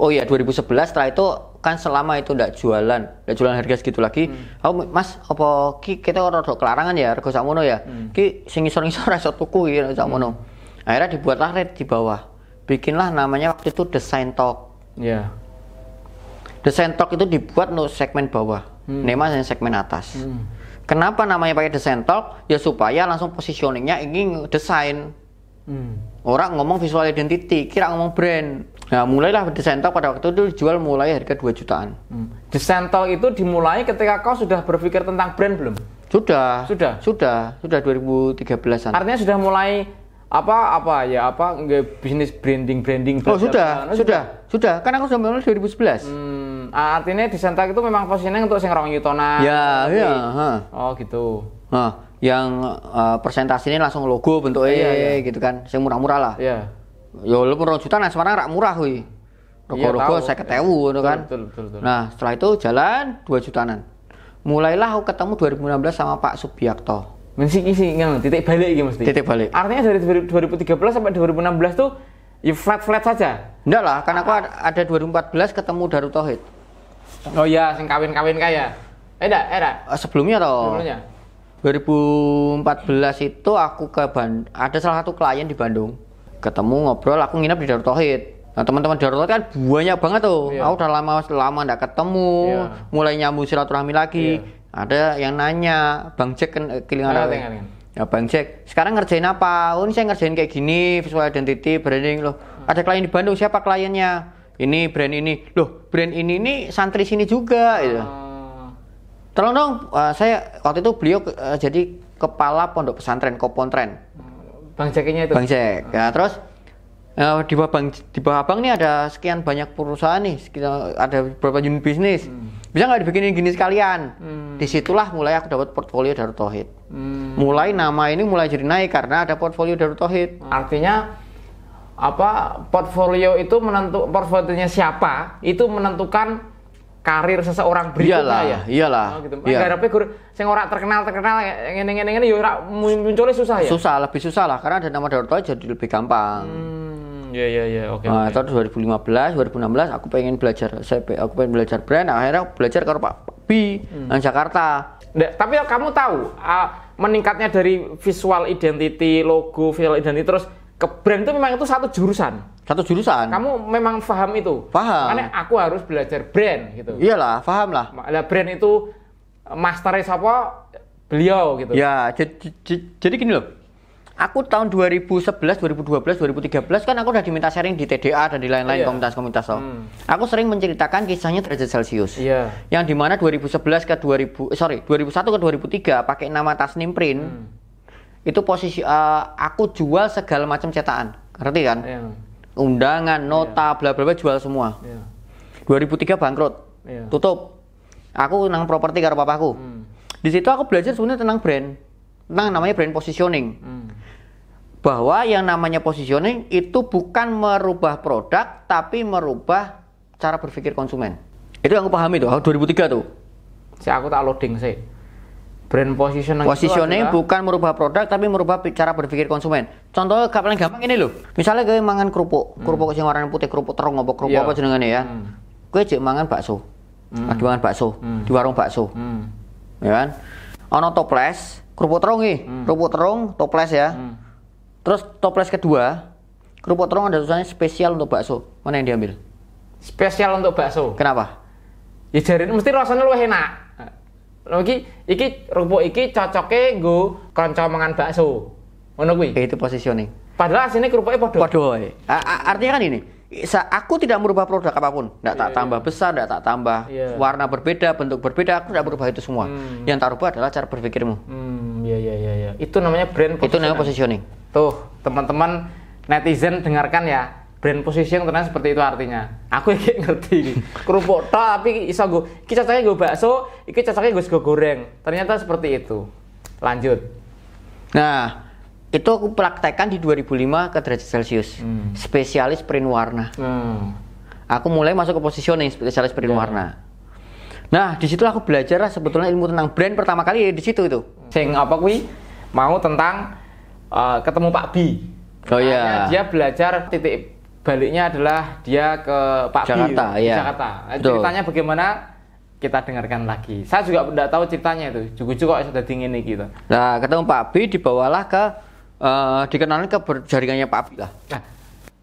oh ya 2011 setelah itu kan selama itu ndak jualan ndak jualan harga segitu lagi hmm. oh, mas apa ki kita rodok kelarangan ya rego samono ya hmm. ki sing sorong isor iso tuku ya samono hmm. akhirnya dibuatlah red di bawah bikinlah namanya waktu itu desain talk ya yeah. desain talk itu dibuat untuk segmen bawah hmm. nema yang segmen atas hmm. Kenapa namanya pakai desain talk? Ya supaya langsung positioningnya ingin desain. Hmm. Orang ngomong visual identity, kira ngomong brand. Nah, mulailah desentral pada waktu itu dijual mulai harga 2 jutaan. Hmm. Disentol itu dimulai ketika kau sudah berpikir tentang brand belum? Sudah. Sudah. Sudah, sudah 2013-an. Artinya sudah mulai apa apa ya apa bisnis branding branding oh sudah, sudah sudah sudah kan aku sudah mulai 2011 hmm, ah, artinya di Santa itu memang posisinya untuk sing rong yutona ya, ya ha. oh gitu nah yang uh, ini langsung logo bentuknya iya, iya. gitu kan yang murah-murah lah iya ya lu pun juta nah semarang rak murah wih rego-rego saya ketewu gitu kan betul, betul, betul. nah setelah itu jalan 2 jutaan mulailah aku ketemu 2016 sama Pak Subiakto masih isi ngang titik balik gitu mesti titik balik artinya dari 2013 sampai 2016 tuh ya flat flat saja enggak lah karena aku ada 2014 ketemu Darut Tohid oh iya sing kawin kawin kaya eh enggak eh enggak eh, sebelumnya toh sebelumnya 2014 itu aku ke Band ada salah satu klien di Bandung ketemu ngobrol aku nginep di Darut Tauhid nah teman-teman Darut Tauhid kan banyak banget tuh yeah. aku udah lama lama nggak ketemu yeah. mulai nyambung silaturahmi lagi yeah. ada yang nanya Bang Jack kan kelingan nah, ya Bang Jack sekarang ngerjain apa oh ini saya ngerjain kayak gini visual identity branding loh hmm. ada klien di Bandung siapa kliennya ini brand ini loh brand ini ini santri sini juga gitu. Uh. tolong dong uh, saya waktu itu beliau uh, jadi kepala pondok pesantren kopontren Bang Ceknya itu. Bang Cek. Ya, terus uh, di bawah Bang di bawah Abang nih ada sekian banyak perusahaan nih, sekitar ada beberapa unit bisnis. Hmm. Bisa nggak dibikinin gini sekalian? Hmm. Disitulah mulai aku dapat portfolio dari Tohid, Hmm. Mulai nama ini mulai jadi naik karena ada portfolio dari Tohid, hmm. Artinya apa portfolio itu menentu portfolionya siapa itu menentukan karir seseorang berikutnya iyalah, ya. Iyalah. Oh, gitu. Iya. Garape gur sing ora terkenal-terkenal ngene-ngene ngene ya ora munculnya susah ya. Susah, lebih susah lah karena ada nama Darto jadi lebih gampang. Hmm, iya iya iya, oke. Okay, nah, okay. tahun 2015, 2016 aku pengen belajar saya aku pengen belajar brand, akhirnya aku belajar karo Pak B hmm. Nah, Jakarta. Nggak, tapi kamu tahu uh, meningkatnya dari visual identity, logo, visual identity terus ke brand itu memang itu satu jurusan. Satu jurusan. Kamu memang paham itu. Paham. Karena aku harus belajar brand gitu. Iyalah, paham lah. Lah brand itu eh, masternya siapa? Beliau gitu. Ya, jadi gini loh. Aku tahun 2011, 2012, 2013 kan aku udah diminta sharing di TDA dan di lain-lain komunitas-komunitas -lain, yeah. hmm. Aku sering menceritakan kisahnya derajat Celsius. Iya. Yeah. Yang dimana 2011 ke 2000, eh, sorry, 2001 ke 2003 pakai nama Tasnim Print. Hmm. Itu posisi uh, aku jual segala macam cetakan. Ngerti kan? Yeah undangan, iya. nota, bla bla bla jual semua. Yeah. 2003 bangkrut. Yeah. Tutup. Aku nang properti karo papaku. Hmm. Di situ aku belajar sebenarnya tentang brand. Tentang namanya brand positioning. Hmm. Bahwa yang namanya positioning itu bukan merubah produk tapi merubah cara berpikir konsumen. Itu yang aku pahami tuh, 2003 tuh. Si aku tak loading sih brand positioning positioning itu bukan merubah produk tapi merubah cara berpikir konsumen contoh paling gampang ini loh misalnya gue mangan kerupuk hmm. kerupuk sing warna putih kerupuk terong ngobok kerupuk yeah. apa jenengannya ya hmm. gue cek mangan bakso hmm. lagi mangan bakso hmm. di warung bakso hmm. ya kan ono toples kerupuk terong nih hmm. kerupuk terong toples ya hmm. terus toples kedua kerupuk terong ada tulisannya spesial untuk bakso mana yang diambil spesial untuk bakso kenapa ya jari mesti rasanya lu enak lagi iki rupuk iki cocoknya nggo kanca mangan bakso. Ngono kuwi. Itu positioning. Padahal sini kerupuknya podo. Podo. Artinya kan ini, aku tidak merubah produk apapun, tidak iya, iya. tak tambah besar, tidak tak tambah warna berbeda, bentuk berbeda, aku tidak merubah itu semua. Hmm. Yang tak rubah adalah cara berpikirmu. Hmm, iya iya. ya Itu namanya brand Itu namanya positioning. Tuh, teman-teman netizen dengarkan ya brand positioning ternyata seperti itu artinya. Aku kayak ngerti ini. <laughs> Kerupuk tak tapi iso gue, ini cocoknya gue bakso, ini cocoknya gue sego goreng. Ternyata seperti itu. Lanjut. Nah, itu aku praktekkan di 2005 ke derajat Celcius. Hmm. Spesialis print warna. Hmm. Aku mulai masuk ke positioning spesialis print yeah. warna. Ya. Nah, disitulah aku belajar lah sebetulnya ilmu tentang brand pertama kali ya di situ itu. Sing apa kui mau tentang uh, ketemu Pak Bi. Oh iya. Dia belajar titik baliknya adalah dia ke Pak Jakarta, Bi, ya. Jakarta. Eh, Betul. Ceritanya bagaimana? Kita dengarkan lagi. Saya juga tidak tahu ceritanya itu. Juga-juga sudah dingin nih gitu. Nah, ketemu Pak Bi dibawalah ke uh, dikenalin ke jaringannya Pak Bi lah. Nah,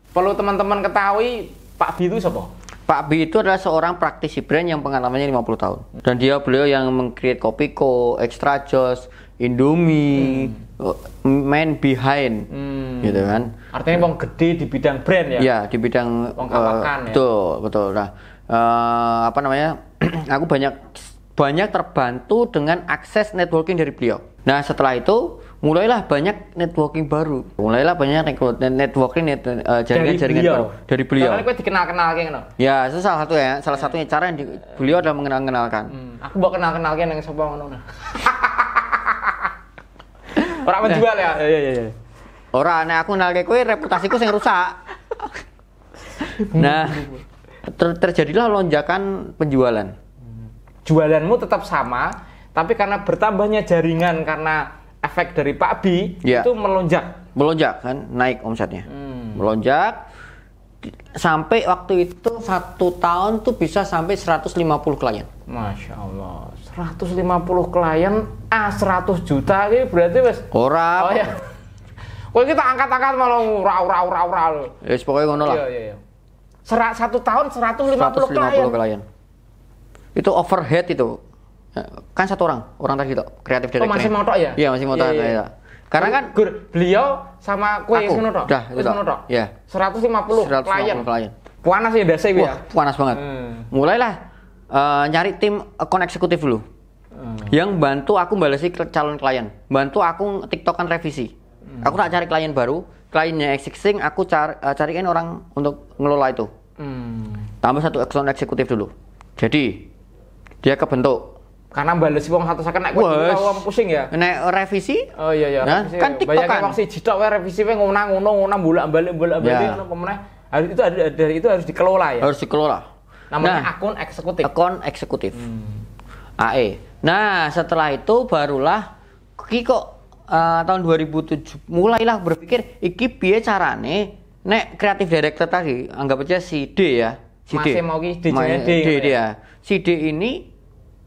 perlu teman-teman ketahui Pak Bi itu siapa? Pak Bi itu adalah seorang praktisi brand yang pengalamannya 50 tahun. Dan dia beliau yang mengcreate Kopiko, Extra Joss, Indomie, hmm. Eh, Man Behind hmm. gitu kan Artinya wong gede di bidang brand ya. Iya, di bidang wong kawakan uh, eh, ya. Betul, betul. Nah, uh, apa namanya? <clears throat> aku banyak banyak terbantu dengan akses networking dari beliau. Nah, setelah itu mulailah banyak networking baru. Mulailah banyak networking net, uh, jaringan-jaringan baru dari beliau. Karena aku dikenal-kenal kayak gitu. Ya, itu salah satu ya. Salah satunya cara yang di, beliau adalah mengenal-kenalkan. Hmm, aku bawa kenal-kenal kayak yang sapa ngono. <laughs> Orang menjual ya. Iya, iya, iya. iya. Ora, nek aku nalke kowe reputasiku sing rusak. nah, ter terjadilah lonjakan penjualan. Jualanmu tetap sama, tapi karena bertambahnya jaringan karena efek dari Pak Bi ya. itu melonjak. Melonjak kan, naik omsetnya. Hmm. Melonjak sampai waktu itu satu tahun tuh bisa sampai 150 klien. Masya Allah, 150 klien, ah 100 juta ini berarti wes. Orang. Oh, ya. Kau kita angkat-angkat malah rau rau rau Ya yes, pokoknya ngono lah. Iya iya iya. Serat satu tahun seratus lima puluh klien. Itu overhead itu. Ya, kan satu orang, orang tadi itu kreatif dari Oh, masih motor ya? Iya, masih motor. Iya, iya, ya. iya. Karena kan Gur, beliau sama kowe wis ngono dah itu ngono tok. Iya. 150 klien. klien. Panas ya dasi ya. Panas banget. Hmm. Mulailah uh, nyari tim account eksekutif dulu. Hmm. Yang bantu aku balesi calon klien, bantu aku tiktokan revisi Hmm. Aku tak cari klien baru, kliennya existing, aku cari, uh, cariin orang untuk ngelola itu. Hmm. Tambah satu account eksekutif dulu. Jadi dia kebentuk karena balas uang satu saken naik kowe uang pusing ya. Naik revisi? Oh iya iya. Nah, revisi, kan iya, iya. TikTok kan. Wong siji tok revisi Pengen ngunang-ngunang, ngunang bulan, balik bulan balik ngono ngomongnya, Harus itu dari itu harus dikelola ya. Harus dikelola. Namanya nah, akun eksekutif. Akun eksekutif. Hmm. AE. Nah, setelah itu barulah kiko uh, tahun 2007 mulailah berpikir iki piye carane nek kreatif director tadi anggap aja si D ya si masih D. mau ki D, D, D, D ya. si D ini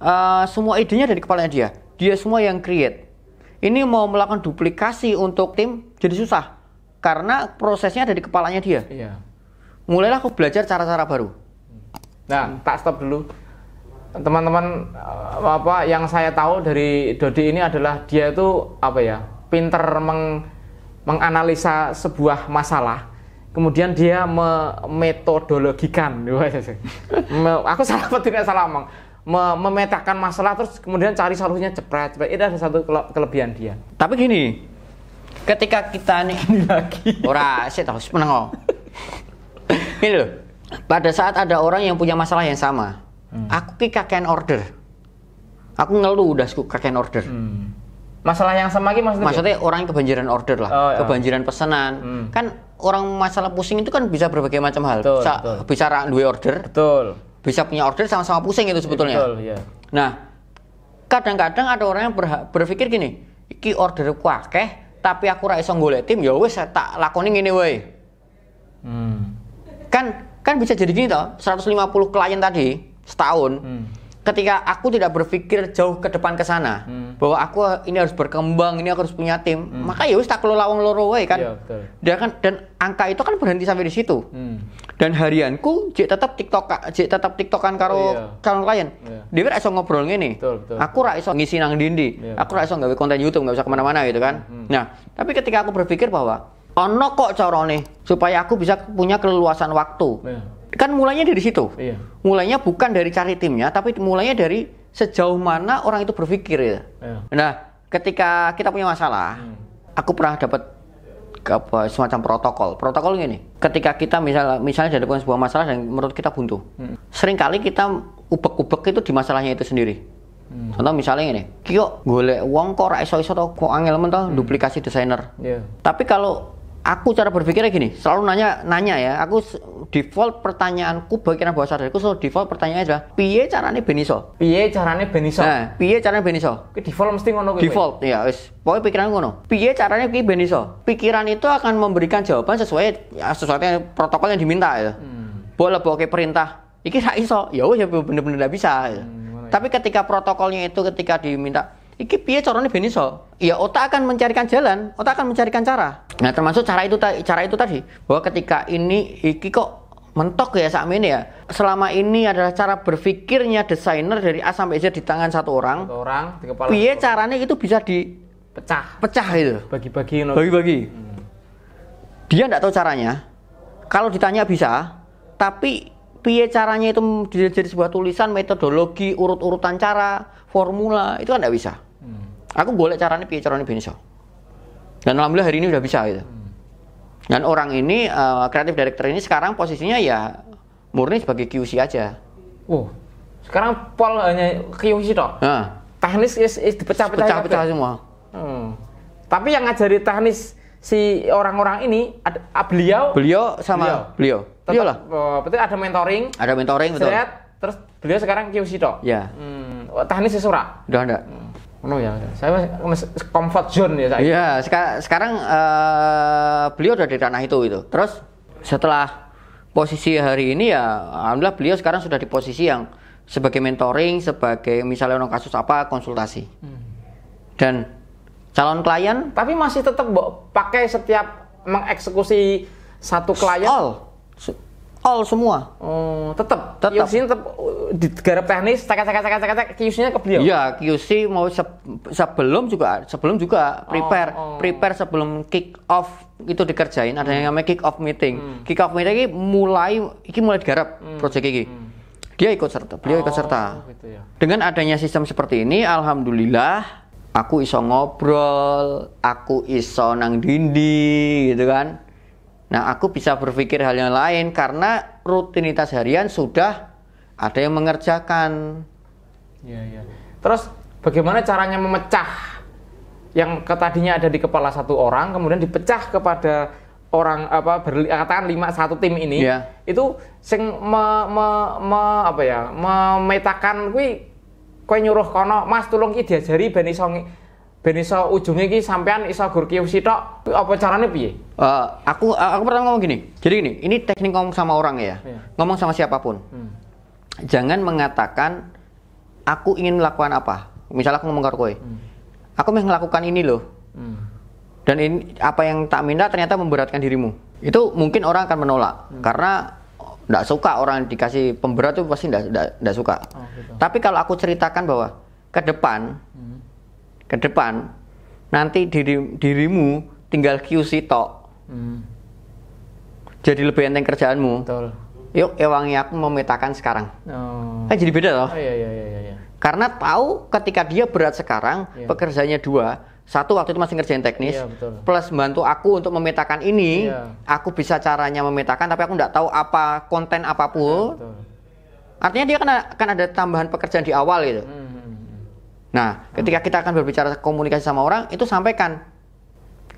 uh, semua idenya dari kepalanya dia dia semua yang create ini mau melakukan duplikasi untuk tim jadi susah karena prosesnya dari kepalanya dia iya. mulailah aku belajar cara-cara baru nah hmm. tak stop dulu teman-teman eh, apa yang saya tahu dari Dodi ini adalah dia itu apa ya pinter meng, menganalisa sebuah masalah kemudian dia memetodologikan <laughs> iya aku salah apa tidak salah omong memetakan masalah terus kemudian cari solusinya cepat-cepat itu ada satu kelebihan dia tapi gini ketika kita nih ini <laughs> lagi ora sih tahu menengok oh. ini loh pada saat ada orang yang punya masalah yang sama Hmm. Aku ki kakean order. Aku ngeluh udah aku kakean order. Hmm. Masalah yang sama lagi maksudnya? Maksudnya orang yang kebanjiran order lah, oh, iya. kebanjiran pesanan. Hmm. Kan orang masalah pusing itu kan bisa berbagai macam hal. Betul, bisa betul. bicara dua order. Betul. Bisa punya order sama-sama pusing itu sebetulnya. Betul, iya. Nah, kadang-kadang ada orang yang berpikir gini, iki order kuakeh tapi aku ra iso golek tim ya wis tak lakoni ngene wae. Hmm. Kan kan bisa jadi gini toh, 150 klien tadi setahun hmm ketika aku tidak berpikir jauh ke depan ke sana hmm. bahwa aku ini harus berkembang ini aku harus punya tim hmm. maka ya wis tak kelola wong loro wae kan. Ya, kan dan angka itu kan berhenti sampai di situ hmm. dan harianku jek tetap tiktok jek tetap tiktokan karo oh, iya. karo klien yeah. dia kan iso ngobrol ngene aku ra iso ngisi nang dindi yeah. aku ra iso gawe konten YouTube nggak bisa kemana-mana gitu kan hmm, hmm. nah tapi ketika aku berpikir bahwa ono kok nih supaya aku bisa punya keleluasan waktu yeah kan mulainya dari situ. Iya. Mulainya bukan dari cari timnya, tapi mulainya dari sejauh mana orang itu berpikir ya. Iya. Nah, ketika kita punya masalah, hmm. aku pernah dapat apa semacam protokol. Protokol gini, ketika kita misalnya misalnya ada sebuah masalah dan menurut kita buntu. Hmm. Seringkali kita ubek-ubek itu di masalahnya itu sendiri. Hmm. Contoh misalnya ini, kyo golek uang kok iso-iso kok angel hmm. duplikasi desainer. Yeah. Tapi kalau aku cara berpikirnya gini, selalu nanya nanya ya. Aku default pertanyaanku bagian bawah sadarku selalu default pertanyaannya adalah piye carane ben iso? Piye carane ben iso? Nah, piye carane ben iso? default mesti ngono kuwi. Default, ya wis. Pokoke pikiran ngono. Piye carane ki ben Pikiran itu akan memberikan jawaban sesuai ya, sesuatu yang protokol yang diminta ya. Hmm. Boleh boke perintah. Iki ra iso. Ya wis ya, bener-bener ndak bisa. Ya. Hmm, ya. Tapi ketika protokolnya itu ketika diminta iki piye carane ben iso? Ya otak akan mencarikan jalan, otak akan mencarikan cara. Nah termasuk cara itu cara itu tadi bahwa ketika ini iki kok mentok ya saat ini ya selama ini adalah cara berpikirnya desainer dari A sampai Z di tangan satu orang satu orang di kepala piye caranya itu bisa dipecah pecah itu bagi-bagi bagi-bagi hmm. dia tidak tahu caranya kalau ditanya bisa tapi piye caranya itu jadi sebuah tulisan metodologi urut-urutan cara formula itu kan nggak bisa hmm. aku boleh caranya piye caranya bisa dan alhamdulillah hari ini udah bisa gitu. Dan orang ini uh, eh, kreatif director ini sekarang posisinya ya murni sebagai QC aja. Oh, Sekarang Paul hanya QC toh. Nah. Teknis is, is dipecah-pecah. Pecah-pecah semua. Hmm. Tapi yang ngajari teknis si orang-orang ini ada ah, beliau beliau sama beliau. Beliau, beliau lah. Eh, berarti ada mentoring. Ada mentoring betul. terus beliau sekarang QC toh. Ya. Hmm. Oh, teknis is ya, Udah enggak. Hmm. Ngono ya. Saya comfort zone ya saya. Iya, seka sekarang uh, beliau udah di tanah itu itu. Terus setelah posisi hari ini ya alhamdulillah beliau sekarang sudah di posisi yang sebagai mentoring, sebagai misalnya orang kasus apa konsultasi. Hmm. Dan calon klien tapi masih tetap pakai setiap mengeksekusi satu klien all all semua. Oh, tetap. Tetap. QC tetap uh, garap teknis, cek cek cek cek cek QC-nya ke beliau. Iya, QC mau se sebelum juga sebelum juga prepare oh, oh. prepare sebelum kick off itu dikerjain ada yang hmm. namanya kick off meeting. Hmm. Kick off meeting ini mulai ini mulai digarap hmm. proyek ini. Hmm. Dia ikut serta, beliau oh, ikut serta. Gitu ya. Dengan adanya sistem seperti ini, alhamdulillah aku iso ngobrol, aku iso nang dindi gitu kan Nah, aku bisa berpikir hal yang lain karena rutinitas harian sudah ada yang mengerjakan. Iya, iya. Terus bagaimana caranya memecah yang tadinya ada di kepala satu orang kemudian dipecah kepada orang apa ber, lima satu tim ini yeah. itu sing me, me, me, apa ya memetakan kui kue nyuruh kono mas tolong ki diajari ben iso ben iso ujungnya ki sampean iso gur kiusi tok apa caranya piye? Uh, aku aku pernah ngomong gini. Jadi gini, ini teknik ngomong sama orang ya. Yeah. Ngomong sama siapapun. Hmm. Jangan mengatakan aku ingin melakukan apa. misalnya aku ngomong karo hmm. Aku mau melakukan ini loh. Hmm. Dan ini apa yang tak minta ternyata memberatkan dirimu. Itu mungkin orang akan menolak hmm. karena tidak suka orang dikasih pemberat itu pasti tidak suka. Oh, gitu. Tapi kalau aku ceritakan bahwa ke depan ke depan nanti diri, dirimu tinggal QC tok hmm. jadi lebih enteng kerjaanmu Betul. yuk ewangi aku memetakan sekarang oh. kan jadi beda loh oh, iya, iya, iya, iya. karena tahu ketika dia berat sekarang pekerjanya pekerjaannya dua satu waktu itu masih ngerjain teknis iya, betul. plus bantu aku untuk memetakan ini iya. aku bisa caranya memetakan tapi aku nggak tahu apa konten apapun iya, artinya dia kan, kan ada tambahan pekerjaan di awal gitu hmm Nah, ketika kita akan berbicara komunikasi sama orang, itu sampaikan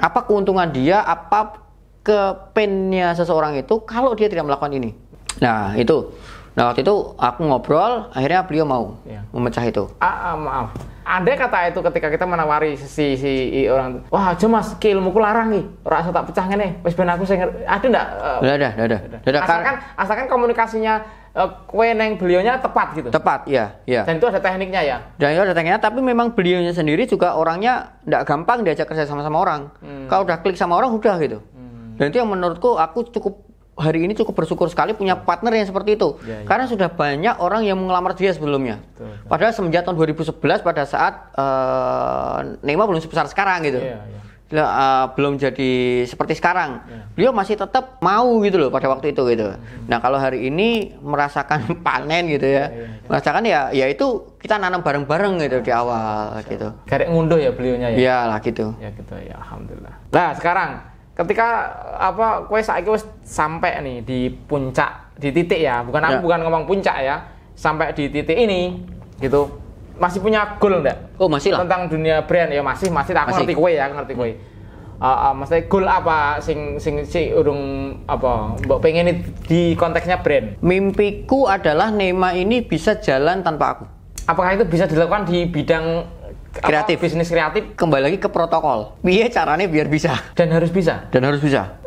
apa keuntungan dia, apa kepennya seseorang itu kalau dia tidak melakukan ini. Nah, itu. Nah, waktu itu aku ngobrol, akhirnya beliau mau ya. memecah itu. Ah, ah, maaf. Andai kata itu ketika kita menawari si, si orang, wah aja mas, ki ku larang nih, rasa tak pecah nih, wes ben aku saya ada ndak? Uh, ada ada Asalkan, asalkan komunikasinya Eh, kue neng beliaunya tepat gitu. Tepat, ya, ya. Dan itu ada tekniknya ya. Dan itu ada tekniknya, tapi memang beliaunya sendiri juga orangnya tidak gampang diajak kerja sama sama orang. Hmm. Kalau udah klik sama orang udah gitu. Hmm. Dan itu yang menurutku aku cukup hari ini cukup bersyukur sekali punya partner yang seperti itu. Ya, ya. Karena sudah banyak orang yang mengelamar dia sebelumnya. Betul, betul. Padahal semenjak tahun 2011 pada saat uh, Neymar belum sebesar sekarang gitu. Ya, ya uh, belum jadi seperti sekarang. Ya. Beliau masih tetap mau gitu loh pada waktu itu gitu. Hmm. Nah, kalau hari ini merasakan <laughs> panen gitu ya. ya, ya, Merasakan ya ya itu kita nanam bareng-bareng gitu di ah, awal Siap. gitu. Garek ngunduh ya beliaunya ya. Iya lah gitu. Ya gitu ya alhamdulillah. Nah, sekarang ketika apa kue saiki wis sampai nih di puncak di titik ya, bukan ya. aku bukan ngomong puncak ya, sampai di titik ini gitu masih punya goal enggak? Oh, masih lah. Tentang dunia brand ya masih masih aku masih. ngerti kowe ya, aku ngerti kowe. Hmm. Uh, uh, maksudnya goal apa sing sing si urung apa mbok pengen di konteksnya brand. Mimpiku adalah Nema ini bisa jalan tanpa aku. Apakah itu bisa dilakukan di bidang kreatif apa, bisnis kreatif kembali lagi ke protokol biar caranya biar bisa dan harus bisa dan harus bisa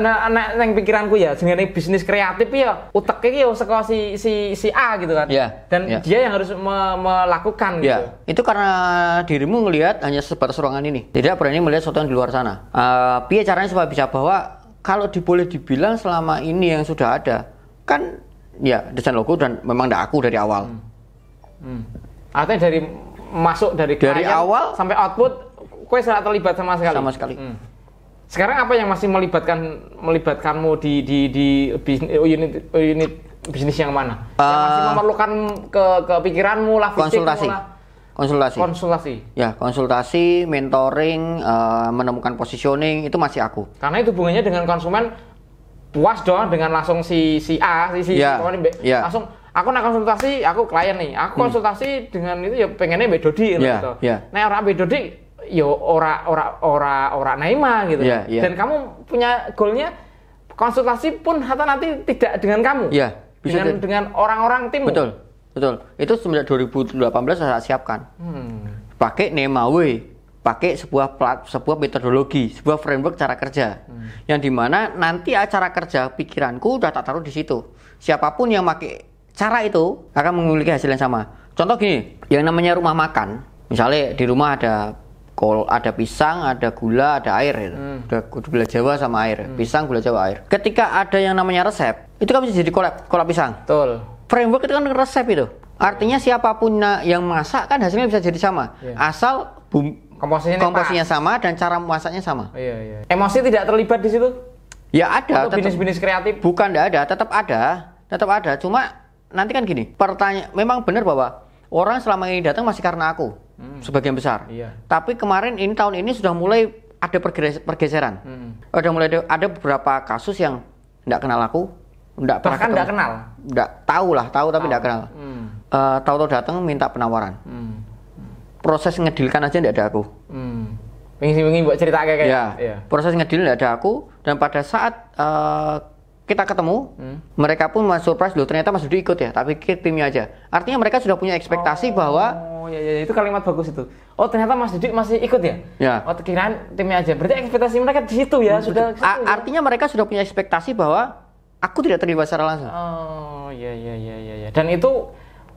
anak-anak yang pikiranku ya sebenarnya bisnis kreatif ya uteknya ya sekolah si si si A gitu kan yeah, dan yeah. dia yang harus me melakukan yeah. gitu itu karena dirimu melihat hanya sebatas ruangan ini tidak berani melihat sesuatu yang di luar sana uh, caranya supaya bisa bahwa kalau diboleh dibilang selama ini yang sudah ada kan ya desain logo dan memang tidak aku dari awal hmm. Hmm. artinya dari masuk dari dari awal sampai output kue tidak terlibat sama sekali sama sekali hmm. sekarang apa yang masih melibatkan melibatkanmu di di di bisnis, unit unit bisnis yang mana uh, yang eh, masih memerlukan ke kepikiranmu lah konsultasi lah, konsultasi konsultasi ya konsultasi mentoring uh, menemukan positioning itu masih aku karena itu hubungannya dengan konsumen puas dong dengan langsung si si A si si yeah, ya, si, yeah. langsung aku nak konsultasi, aku klien nih. Aku hmm. konsultasi dengan itu ya pengennya di yeah, gitu. Yeah. Nah, orang di yo ya ora ora ora ora naima gitu. Yeah, yeah. Dan kamu punya goalnya konsultasi pun atau nanti tidak dengan kamu. yeah, bisa dengan dengan orang-orang tim. Betul. Betul. Itu semenjak 2018 saya siapkan. Hmm. Pakai Nema Way pakai sebuah plat, sebuah metodologi, sebuah framework cara kerja. Hmm. Yang dimana nanti acara kerja pikiranku udah tak taruh di situ. Siapapun yang pakai cara itu akan memiliki hasil yang sama. Contoh gini, yang namanya rumah makan, misalnya di rumah ada kol, ada pisang, ada gula, ada air, gitu. hmm. ada gula Jawa sama air, hmm. pisang, gula Jawa, air. Ketika ada yang namanya resep, itu kan bisa jadi kolab, kolab pisang. Betul. Framework itu kan resep itu. Artinya siapapun yang masak kan hasilnya bisa jadi sama, yeah. asal bum, komposisinya, komposisinya sama dan cara masaknya sama. Oh, iya, iya. Emosi tidak terlibat di situ? Ya ada. Untuk bisnis-bisnis kreatif? Bukan, tidak ada. Tetap ada, tetap ada. Cuma nanti kan gini, pertanyaan memang benar bahwa orang selama ini datang masih karena aku hmm. sebagian besar. Iya. Tapi kemarin ini tahun ini sudah mulai ada pergeseran. Hmm. Ada mulai ada, beberapa kasus yang tidak kenal aku, tidak pernah. kan tidak kenal, tidak tahu lah, tahu tapi tidak kenal. Hmm. Uh, tahu-tahu datang minta penawaran. Hmm. Proses ngedilkan aja tidak ada aku. Hmm. Pengen buat cerita kayak kayak. Ya. ya. Proses ngedil tidak ada aku dan pada saat uh, kita ketemu, hmm. mereka pun mas surprise loh ternyata Mas Dudi ikut ya, tapi pikir timnya aja. Artinya mereka sudah punya ekspektasi oh, bahwa Oh iya iya itu kalimat bagus itu. Oh ternyata Mas Dudi masih ikut ya? Ya. Oh kirain timnya aja. Berarti ekspektasi mereka di situ ya, hmm, sudah situ, ya? Artinya mereka sudah punya ekspektasi bahwa aku tidak terlibat secara langsung. Oh iya iya iya iya, iya. Dan itu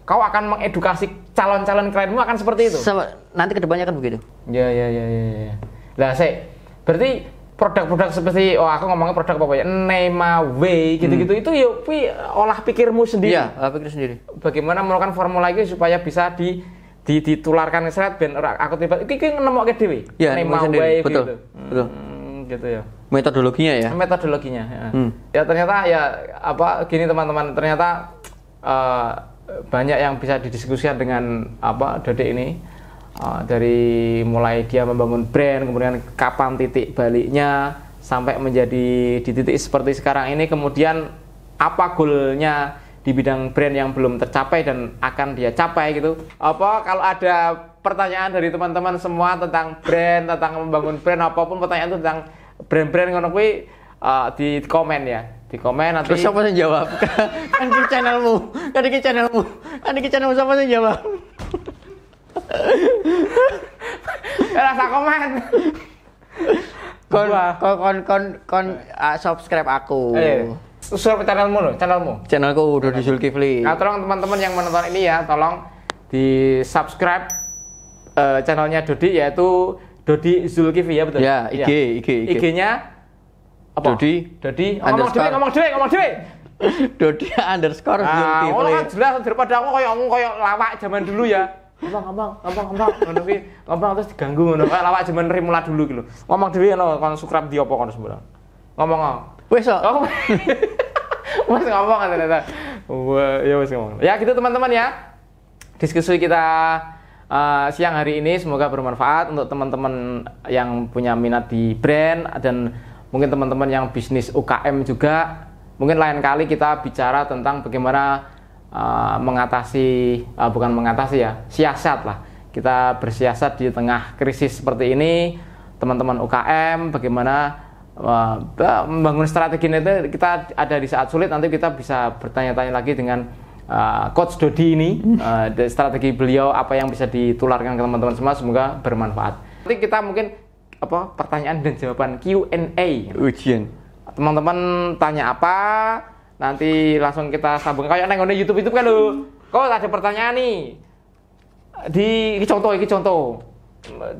kau akan mengedukasi calon-calon klienmu akan seperti itu. Se nanti kedepannya akan begitu. Ya ya ya ya ya. Lah, saya berarti produk-produk seperti oh aku ngomongnya produk apa ya Nema Way hmm. gitu-gitu hmm. itu ya olah pikirmu sendiri. ya olah pikir sendiri. Bagaimana melakukan formula itu supaya bisa di, di ditularkan ke seret ben aku tiba iki ki ke dhewe. ya, Nema Way betul. gitu. Betul. Hmm, gitu ya. Metodologinya ya. Metodologinya, ya. Hmm. Ya ternyata ya apa gini teman-teman, ternyata uh, banyak yang bisa didiskusikan dengan apa Dede ini Ah, dari mulai dia membangun brand kemudian kapan titik baliknya sampai menjadi di titik seperti sekarang ini kemudian apa goalnya di bidang brand yang belum tercapai dan akan dia capai gitu apa kalau ada pertanyaan dari teman-teman semua tentang brand tentang membangun brand apapun pertanyaan itu tentang brand-brand ngono kuwi uh, di komen ya di komen nanti terus siapa yang jawab <laughs> kan di channelmu kan di channelmu kan di channelmu siapa yang jawab <laughs> <laughs> Rasa komen. Kon, kon kon kon kon uh, ah, subscribe aku. Eh, channelmu loh, channelmu. Channelku Dodi Zulkifli. Nah, tolong teman-teman yang menonton ini ya, tolong di subscribe uh, eh, channelnya Dodi yaitu Dodi Zulkifli ya betul. Ya, IG, ya. IG, IG. IG-nya apa? Dodi, Dodi. Ngomong Dodi ngomong Dodi ngomong dhewe. <laughs> Dodi underscore ah, Zulkifli. Ah, jelas daripada aku kayak ngomong lawak zaman dulu ya ngomong ngomong ngomong ngomong ngono ki abang terus diganggu ngono kayak lawak jaman rimula dulu gitu ngomong dhewe ngono kon sukrap di apa kono sebenarnya ngomong wes oh wes ngomong ternyata ya wes ngomong ya gitu teman-teman ya diskusi kita uh, siang hari ini semoga bermanfaat untuk teman-teman yang punya minat di brand dan mungkin teman-teman yang bisnis UKM juga mungkin lain kali kita bicara tentang bagaimana Eh, mengatasi uh, bukan mengatasi ya siasat lah kita bersiasat di tengah krisis seperti ini teman-teman UKM bagaimana uh, membangun strategi itu kita ada di saat sulit nanti kita bisa bertanya-tanya lagi dengan uh, coach Dodi ini uh, strategi beliau apa yang bisa ditularkan ke teman-teman semua semoga bermanfaat nanti kita mungkin apa pertanyaan dan jawaban Q&A ujian teman-teman tanya apa nanti langsung kita sambung kayak nengone YouTube itu kan lo kok ada pertanyaan nih di ini contoh ini contoh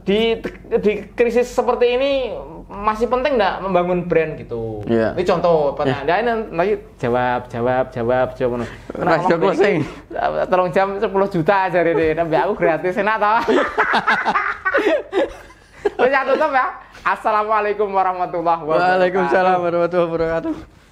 di di krisis seperti ini masih penting nggak membangun brand gitu yeah. ini contoh pertanyaan yeah. Iya. lagi jawab jawab jawab jawab nah, closing tolong jam sepuluh juta aja deh nambah aku gratis enak tau Terus <laughs> ya, tutup ya Assalamualaikum warahmatullahi wabarakatuh Waalaikumsalam warahmatullahi wabarakatuh